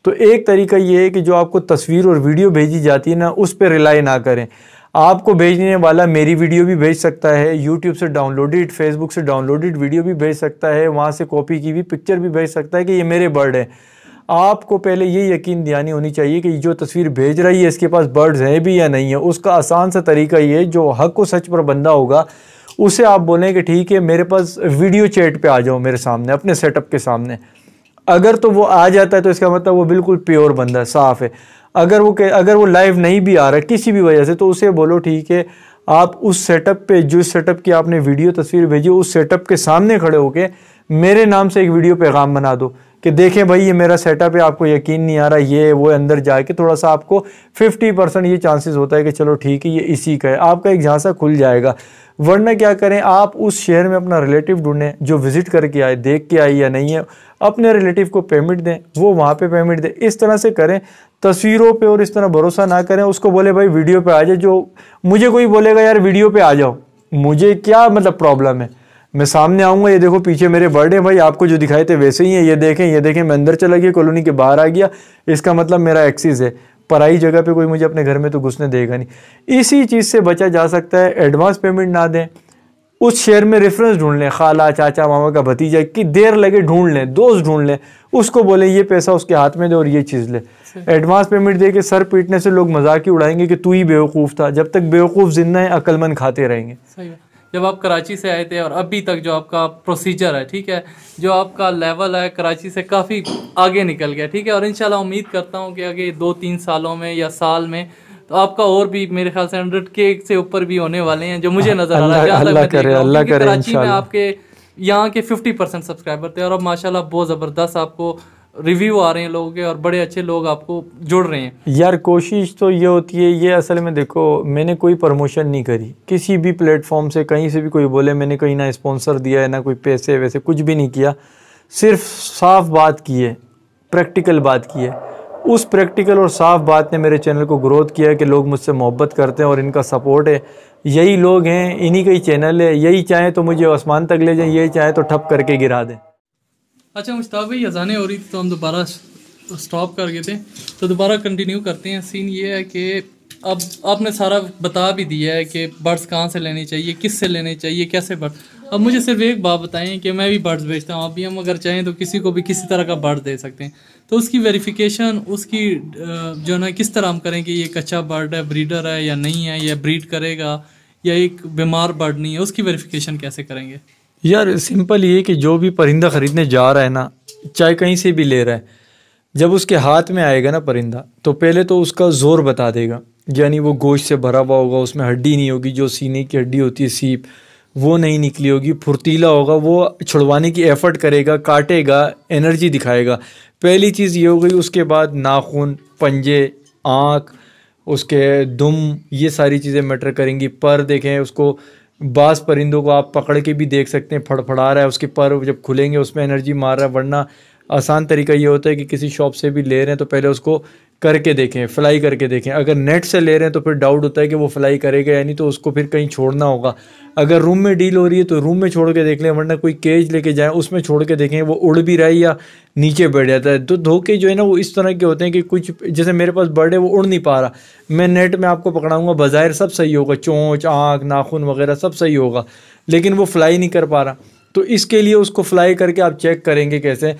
तो एक तरीका ये है कि जो आपको तस्वीर और वीडियो भेजी जाती है ना उस पर रिलाई ना करें आपको भेजने वाला मेरी वीडियो भी भेज सकता है यूट्यूब से डाउनलोडेड फेसबुक से डाउनलोडेड वीडियो भी भेज सकता है वहाँ से कॉपी की भी पिक्चर भी भेज सकता है कि ये मेरे बर्ड है आपको पहले ये यकीन दियानी होनी चाहिए कि जो तस्वीर भेज रही है इसके पास बर्ड्स हैं भी या नहीं है उसका आसान सा तरीका ये जो हक व सच पर बंदा होगा उसे आप बोलें कि ठीक है मेरे पास वीडियो चैट पे आ जाओ मेरे सामने अपने सेटअप के सामने अगर तो वो आ जाता है तो इसका मतलब वो बिल्कुल प्योर बंदा है साफ़ है अगर वो अगर वो लाइव नहीं भी आ रहा किसी भी वजह से तो उसे बोलो ठीक है आप उस सेटअप पे जो सेटअप की आपने वीडियो तस्वीर भेजी उस सेटअप के सामने खड़े होके मेरे नाम से एक वीडियो पैगाम बना दो कि देखें भाई ये मेरा सेटअप है आपको यकीन नहीं आ रहा ये वो अंदर जाके थोड़ा सा आपको 50 परसेंट ये चांसेस होता है कि चलो ठीक है ये इसी का है आपका एक झांसा खुल जाएगा वरना क्या करें आप उस शहर में अपना रिलेटिव ढूंढें जो विज़िट करके आए देख के आए या नहीं है अपने रिलेटिव को पेमेंट दें वो वहाँ पे पेमेंट दें इस तरह से करें तस्वीरों पर और इस तरह भरोसा ना करें उसको बोले भाई वीडियो पर आ जाए जो मुझे कोई बोलेगा यार वीडियो पर आ जाओ मुझे क्या मतलब प्रॉब्लम है मैं सामने आऊँगा ये देखो पीछे मेरे वर्ड हैं भाई आपको जो दिखाए थे वैसे ही हैं ये देखें ये देखें मैं अंदर चला गया कॉलोनी के बाहर आ गया इसका मतलब मेरा एक्सिस है पराई जगह पे कोई मुझे अपने घर में तो घुसने देगा नहीं इसी चीज़ से बचा जा सकता है एडवांस पेमेंट ना दें उस शेयर में रेफरेंस ढूंढ लें खाला चाचा मामा का भतीजा कि देर लगे ढूंढ लें दोस्त ढूंढ लें उसको बोले ये पैसा उसके हाथ में दे और ये चीज़ ले एडवांस पेमेंट दे के सर पीटने से लोग मजाक ही उड़ाएंगे कि तू ही बेवकूफ़ था जब तक बेवकूफ़ जिंदा है अक्लमंद खाते रहेंगे जब आप कराची से आए थे और अभी तक जो आपका प्रोसीजर है ठीक है जो आपका लेवल है कराची से काफ़ी आगे निकल गया ठीक है और इन उम्मीद करता हूँ कि आगे दो तीन सालों में या साल में तो आपका और भी मेरे ख्याल से हंड्रेड के से ऊपर भी होने वाले हैं जो मुझे नजर आ रहा है अल्लाह करे अल्लाह करे कराची में आपके यहाँ के फिफ्टी परसेंट सब्सक्राइबर थे और अब माशाल्लाह बहुत ज़बरदस्त आपको रिव्यू आ रहे हैं लोगों के और बड़े अच्छे लोग आपको जुड़ रहे हैं यार कोशिश तो ये होती है ये असल में देखो मैंने कोई प्रमोशन नहीं करी किसी भी प्लेटफॉर्म से कहीं से भी कोई बोले मैंने कहीं ना स्पॉन्सर दिया है ना कोई पैसे वैसे कुछ भी नहीं किया सिर्फ साफ बात की है प्रैक्टिकल बात की है उस प्रैक्टिकल और साफ बात ने मेरे चैनल को ग्रोथ किया है कि लोग मुझसे मोहब्बत करते हैं और इनका सपोर्ट है यही लोग हैं इन्हीं का ही चैनल है यही चाहें तो मुझे आसमान तक ले जाएं यही चाहें तो ठप करके गिरा दें अच्छा मुश्ताब भाई अजाने हो रही थी तो हम दोबारा स्टॉप कर गए थे तो दोबारा कंटिन्यू करते हैं सीन ये है कि अब आपने सारा बता भी दिया है कि बर्ड्स कहाँ से लेने चाहिए किस से लेने चाहिए कैसे बर्ड अब मुझे सिर्फ एक बात बताएं कि मैं भी बर्ड्स बेचता हूँ आप भी हम अगर चाहें तो किसी को भी किसी तरह का बर्ड दे सकते हैं तो उसकी वेरिफिकेशन उसकी जो है ना किस तरह हम करें कि ये एक अच्छा बर्ड है ब्रीडर है या नहीं है या ब्रीड करेगा या एक बीमार बर्ड नहीं है उसकी वेरिफिकेशन कैसे करेंगे यार सिंपल ये कि जो भी परिंदा ख़रीदने जा रहा है ना चाहे कहीं से भी ले रहा है जब उसके हाथ में आएगा ना परिंदा तो पहले तो उसका ज़ोर बता देगा यानी वो गोश्त से भरा हुआ होगा उसमें हड्डी नहीं होगी जो सीने की हड्डी होती है सीप वो नहीं निकली होगी फुर्तीला होगा वो छुड़वाने की एफ़र्ट करेगा काटेगा एनर्जी दिखाएगा पहली चीज़ ये हो गई उसके बाद नाखून पंजे आँख उसके दुम ये सारी चीज़ें मैटर करेंगी पर देखें उसको बास परिंदों को आप पकड़ के भी देख सकते हैं फड़फड़ा रहा है उसके पर जब खुलेंगे उसमें एनर्जी मार रहा है वरना आसान तरीका ये होता है कि किसी शॉप से भी ले रहे हैं तो पहले उसको करके देखें फ्लाई करके देखें अगर नेट से ले रहे हैं तो फिर डाउट होता है कि वो फ्लाई करेगा या नहीं तो उसको फिर कहीं छोड़ना होगा अगर रूम में डील हो रही है तो रूम में छोड़ के देख लें वरना कोई केज लेके जाएं उसमें छोड़ के देखें वो उड़ भी रहा है या नीचे बैठ जाता है तो धोखे जो है ना वो इस तरह के होते हैं कि कुछ जैसे मेरे पास बर्ड है वो उड़ नहीं पा रहा मैं नेट में आपको पकड़ाऊँगा बाज़ाहिर सब सही होगा चोंच आँख नाखून वगैरह सब सही होगा लेकिन वो फ्लाई नहीं कर पा रहा तो इसके लिए उसको फ्लाई करके आप चेक करेंगे कैसे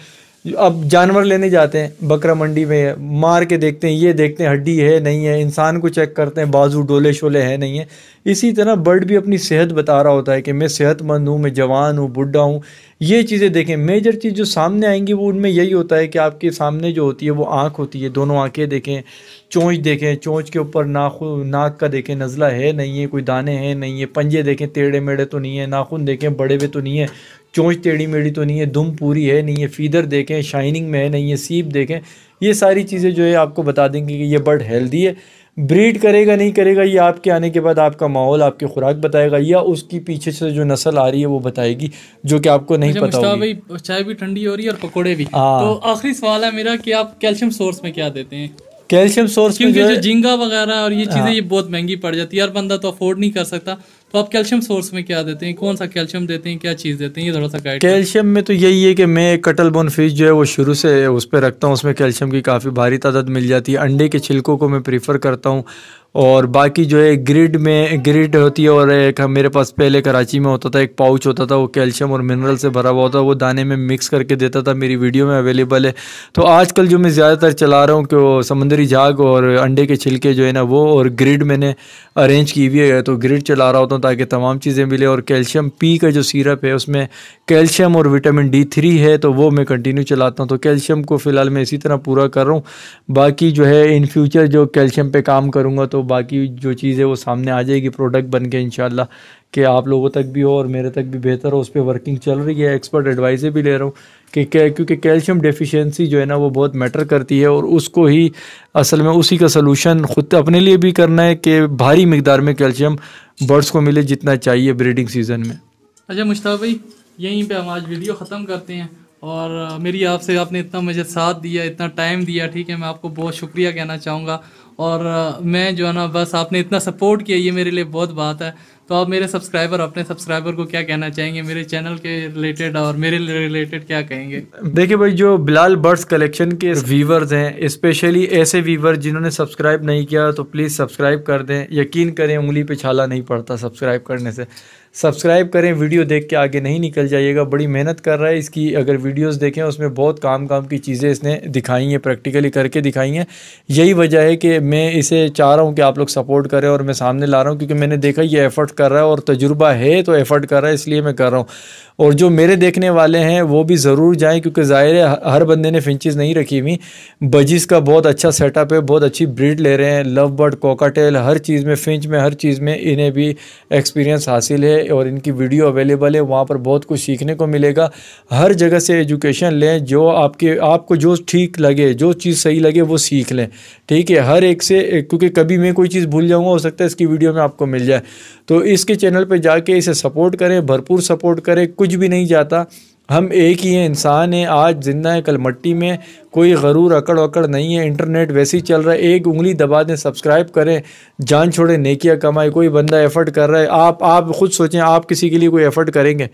अब जानवर लेने जाते हैं बकरा मंडी में मार के देखते हैं ये देखते हैं हड्डी है नहीं है इंसान को चेक करते हैं बाजू डोले शोले है नहीं है इसी तरह बर्ड भी अपनी सेहत बता रहा होता है कि मैं सेहतमंद हूँ मैं जवान हूँ बुढ़ा हूँ ये चीज़ें देखें मेजर चीज़ जो सामने आएंगी वो उनमें यही होता है कि आपके सामने जो होती है वो आँख होती है दोनों आँखें देखें चोंच देखें चोंच के ऊपर नाखून नाक का देखें नज़ला है नहीं है कोई दाने हैं नहीं है पंजे देखें टेढ़े मेढ़े तो नहीं है नाखून देखें बड़े हुए तो नहीं है चोंच टेढ़ी मेढ़ी तो नहीं है दुम पूरी है नहीं है फीदर देखें शाइनिंग में है नहीं है सीप देखें ये सारी चीज़ें जो है आपको बता देंगे कि ये बर्ड हेल्दी है ब्रीड करेगा नहीं करेगा ये आपके आने के बाद आपका माहौल आपकी खुराक बताएगा या उसकी पीछे से जो नस्ल आ रही है वो बताएगी जो कि आपको नहीं अच्छा, पता होगी भाई चाय भी ठंडी हो रही है और पकोड़े भी आ, हाँ। तो आखिरी सवाल है मेरा कि आप कैल्शियम सोर्स में क्या देते हैं कैल्शियम सोर्स क्योंकि जो, जो वगैरह और ये चीज़ें हाँ। ये बहुत महंगी पड़ जाती है हर बंदा तो अफोर्ड नहीं कर सकता तो आप कैल्शियम सोर्स में क्या देते हैं कौन सा कैल्शियम देते हैं क्या चीज़ देते हैं ये थोड़ा सा गाइड कैल्शियम में तो यही है कि मैं कटल बोन फिश जो है वो शुरू से उस पर रखता हूँ उसमें कैल्शियम की काफ़ी भारी तादाद मिल जाती है अंडे के छिलकों को मैं प्रीफर करता हूँ और बाकी जो है ग्रिड में ग्रिड होती है और एक मेरे पास पहले कराची में होता था एक पाउच होता था वो कैल्शियम और मिनरल से भरा हुआ होता वो दाने में मिक्स करके देता था मेरी वीडियो में अवेलेबल है तो आजकल जो मैं ज़्यादातर चला रहा हूँ कि वो समंदरी झाग और अंडे के छिलके जो है ना वो और ग्रिड मैंने अरेंज की हुई है तो ग्रिड चला रहा होता हूँ ताकि तमाम चीज़ें मिले और कैल्शियम पी का जो सीरप है उसमें कैल्शियम और विटामिन डी थ्री है तो वो मैं कंटिन्यू चलाता हूँ तो कैल्शियम को फ़िलहाल मैं इसी तरह पूरा कर रहा हूँ बाकी जो है इन फ्यूचर जो कैल्शियम पर काम करूँगा तो बाकी जो चीज़ है वो सामने आ जाएगी प्रोडक्ट बन के इन कि आप लोगों तक भी हो और मेरे तक भी बेहतर हो उस पर वर्किंग चल रही है एक्सपर्ट एडवाइजें भी ले रहा हूँ कि क्योंकि कैल्शियम डेफिशिएंसी जो है ना वो बहुत मैटर करती है और उसको ही असल में उसी का सलूशन खुद अपने लिए भी करना है कि भारी मकदार में कैल्शियम बर्ड्स को मिले जितना चाहिए ब्रीडिंग सीज़न में अच्छा मुश्ताक भाई यहीं पर हम आज वीडियो ख़त्म करते हैं और मेरी आपसे आपने इतना मुझे साथ दिया इतना टाइम दिया ठीक है मैं आपको बहुत शुक्रिया कहना चाहूँगा और मैं जो है ना बस आपने इतना सपोर्ट किया ये मेरे लिए बहुत बात है तो आप मेरे सब्सक्राइबर अपने सब्सक्राइबर को क्या कहना चाहेंगे मेरे चैनल के रिलेटेड और मेरे रिलेटेड क्या कहेंगे देखिए भाई जो बिलाल बर्ड्स कलेक्शन के वीवर्स हैं स्पेशली ऐसे वीवर जिन्होंने सब्सक्राइब नहीं किया तो प्लीज़ सब्सक्राइब कर दें यकीन करें उंगली पे छाला नहीं पड़ता सब्सक्राइब करने से सब्सक्राइब करें वीडियो देख के आगे नहीं निकल जाइएगा बड़ी मेहनत कर रहा है इसकी अगर वीडियोस देखें उसमें बहुत काम काम की चीज़ें इसने दिखाई हैं प्रैक्टिकली करके दिखाई हैं यही वजह है कि मैं इसे चाह रहा हूं कि आप लोग सपोर्ट करें और मैं सामने ला रहा हूँ क्योंकि मैंने देखा ये एफ़र्ट कर रहा है और तजुर्बा है तो एफ़र्ट कर रहा है इसलिए मैं कर रहा हूँ और जो मेरे देखने वाले हैं वो भी ज़रूर जाएं क्योंकि ज़ाहिर है हर बंदे ने फिंचज़ नहीं रखी हुई बजिस का बहुत अच्छा सेटअप है बहुत अच्छी ब्रीड ले रहे हैं लव बर्ड कोकाटेल हर चीज़ में फिंच में हर चीज़ में इन्हें भी एक्सपीरियंस हासिल है और इनकी वीडियो अवेलेबल है वहाँ पर बहुत कुछ सीखने को मिलेगा हर जगह से एजुकेशन लें जो आपके आपको जो ठीक लगे जो चीज़ सही लगे वो सीख लें ठीक है हर एक से क्योंकि कभी मैं कोई चीज़ भूल जाऊँगा हो सकता है इसकी वीडियो में आपको मिल जाए तो इसके चैनल पर जाके इसे सपोर्ट करें भरपूर सपोर्ट करें कुछ भी नहीं जाता हम एक ही हैं इंसान हैं आज ज़िंदा है कल मट्टी में कोई गरूर अकड़ अकड़ नहीं है इंटरनेट वैसे ही चल रहा है एक उंगली दबा दें सब्सक्राइब करें जान छोड़े नेकिया कमाए कोई बंदा एफर्ट कर रहा है आप आप खुद सोचें आप किसी के लिए कोई एफर्ट करेंगे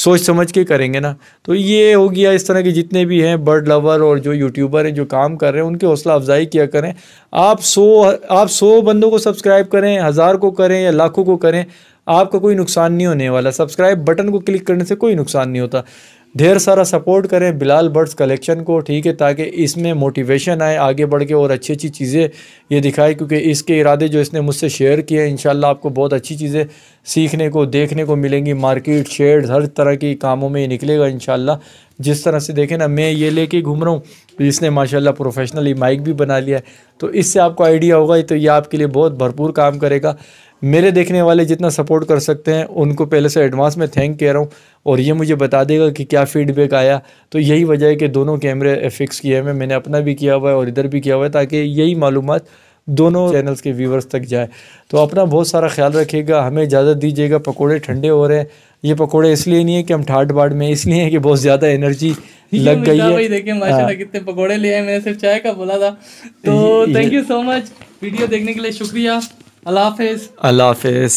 सोच समझ के करेंगे ना तो ये हो गया इस तरह के जितने भी हैं बर्ड लवर और जो यूट्यूबर हैं जो काम कर रहे हैं उनकी हौसला अफजाई किया करें आप सौ आप सौ बंदों को सब्सक्राइब करें हज़ार को करें या लाखों को करें आपका कोई नुकसान नहीं होने वाला सब्सक्राइब बटन को क्लिक करने से कोई नुकसान नहीं होता ढेर सारा सपोर्ट करें बिलाल बर्ड्स कलेक्शन को ठीक है ताकि इसमें मोटिवेशन आए आगे बढ़ के और अच्छी अच्छी चीज़ें ये दिखाए क्योंकि इसके इरादे जो इसने मुझसे शेयर किए हैं इन आपको बहुत अच्छी चीज़ें सीखने को देखने को मिलेंगी मार्केट शेड हर तरह के कामों में ये निकलेगा इन जिस तरह से देखें ना मैं ये लेके घूम रहा हूँ तो इसने माशाल्लाह प्रोफेशनली माइक भी बना लिया है तो इससे आपको आइडिया होगा तो ये आपके लिए बहुत भरपूर काम करेगा मेरे देखने वाले जितना सपोर्ट कर सकते हैं उनको पहले से एडवांस में थैंक कह रहा हूँ और ये मुझे बता देगा कि क्या फीडबैक आया तो यही वजह है कि दोनों कैमरे फिक्स किए हैं मैंने अपना भी किया हुआ है और इधर भी किया हुआ है ताकि यही मालूम दोनों चैनल्स के व्यूवर्स तक जाए तो अपना बहुत सारा ख्याल रखिएगा हमें इजाज़त दीजिएगा पकोड़े ठंडे हो रहे हैं ये पकोड़े इसलिए नहीं है कि हम ठाट बाट में इसलिए है कि बहुत ज़्यादा एनर्जी लग गई है देखिए माशाल्लाह हाँ। कितने पकोड़े लिए हैं मैंने सिर्फ चाय का बोला था तो thank you so much video देखने के लिए शुक्रिया Allah Hafiz. Allah Hafiz.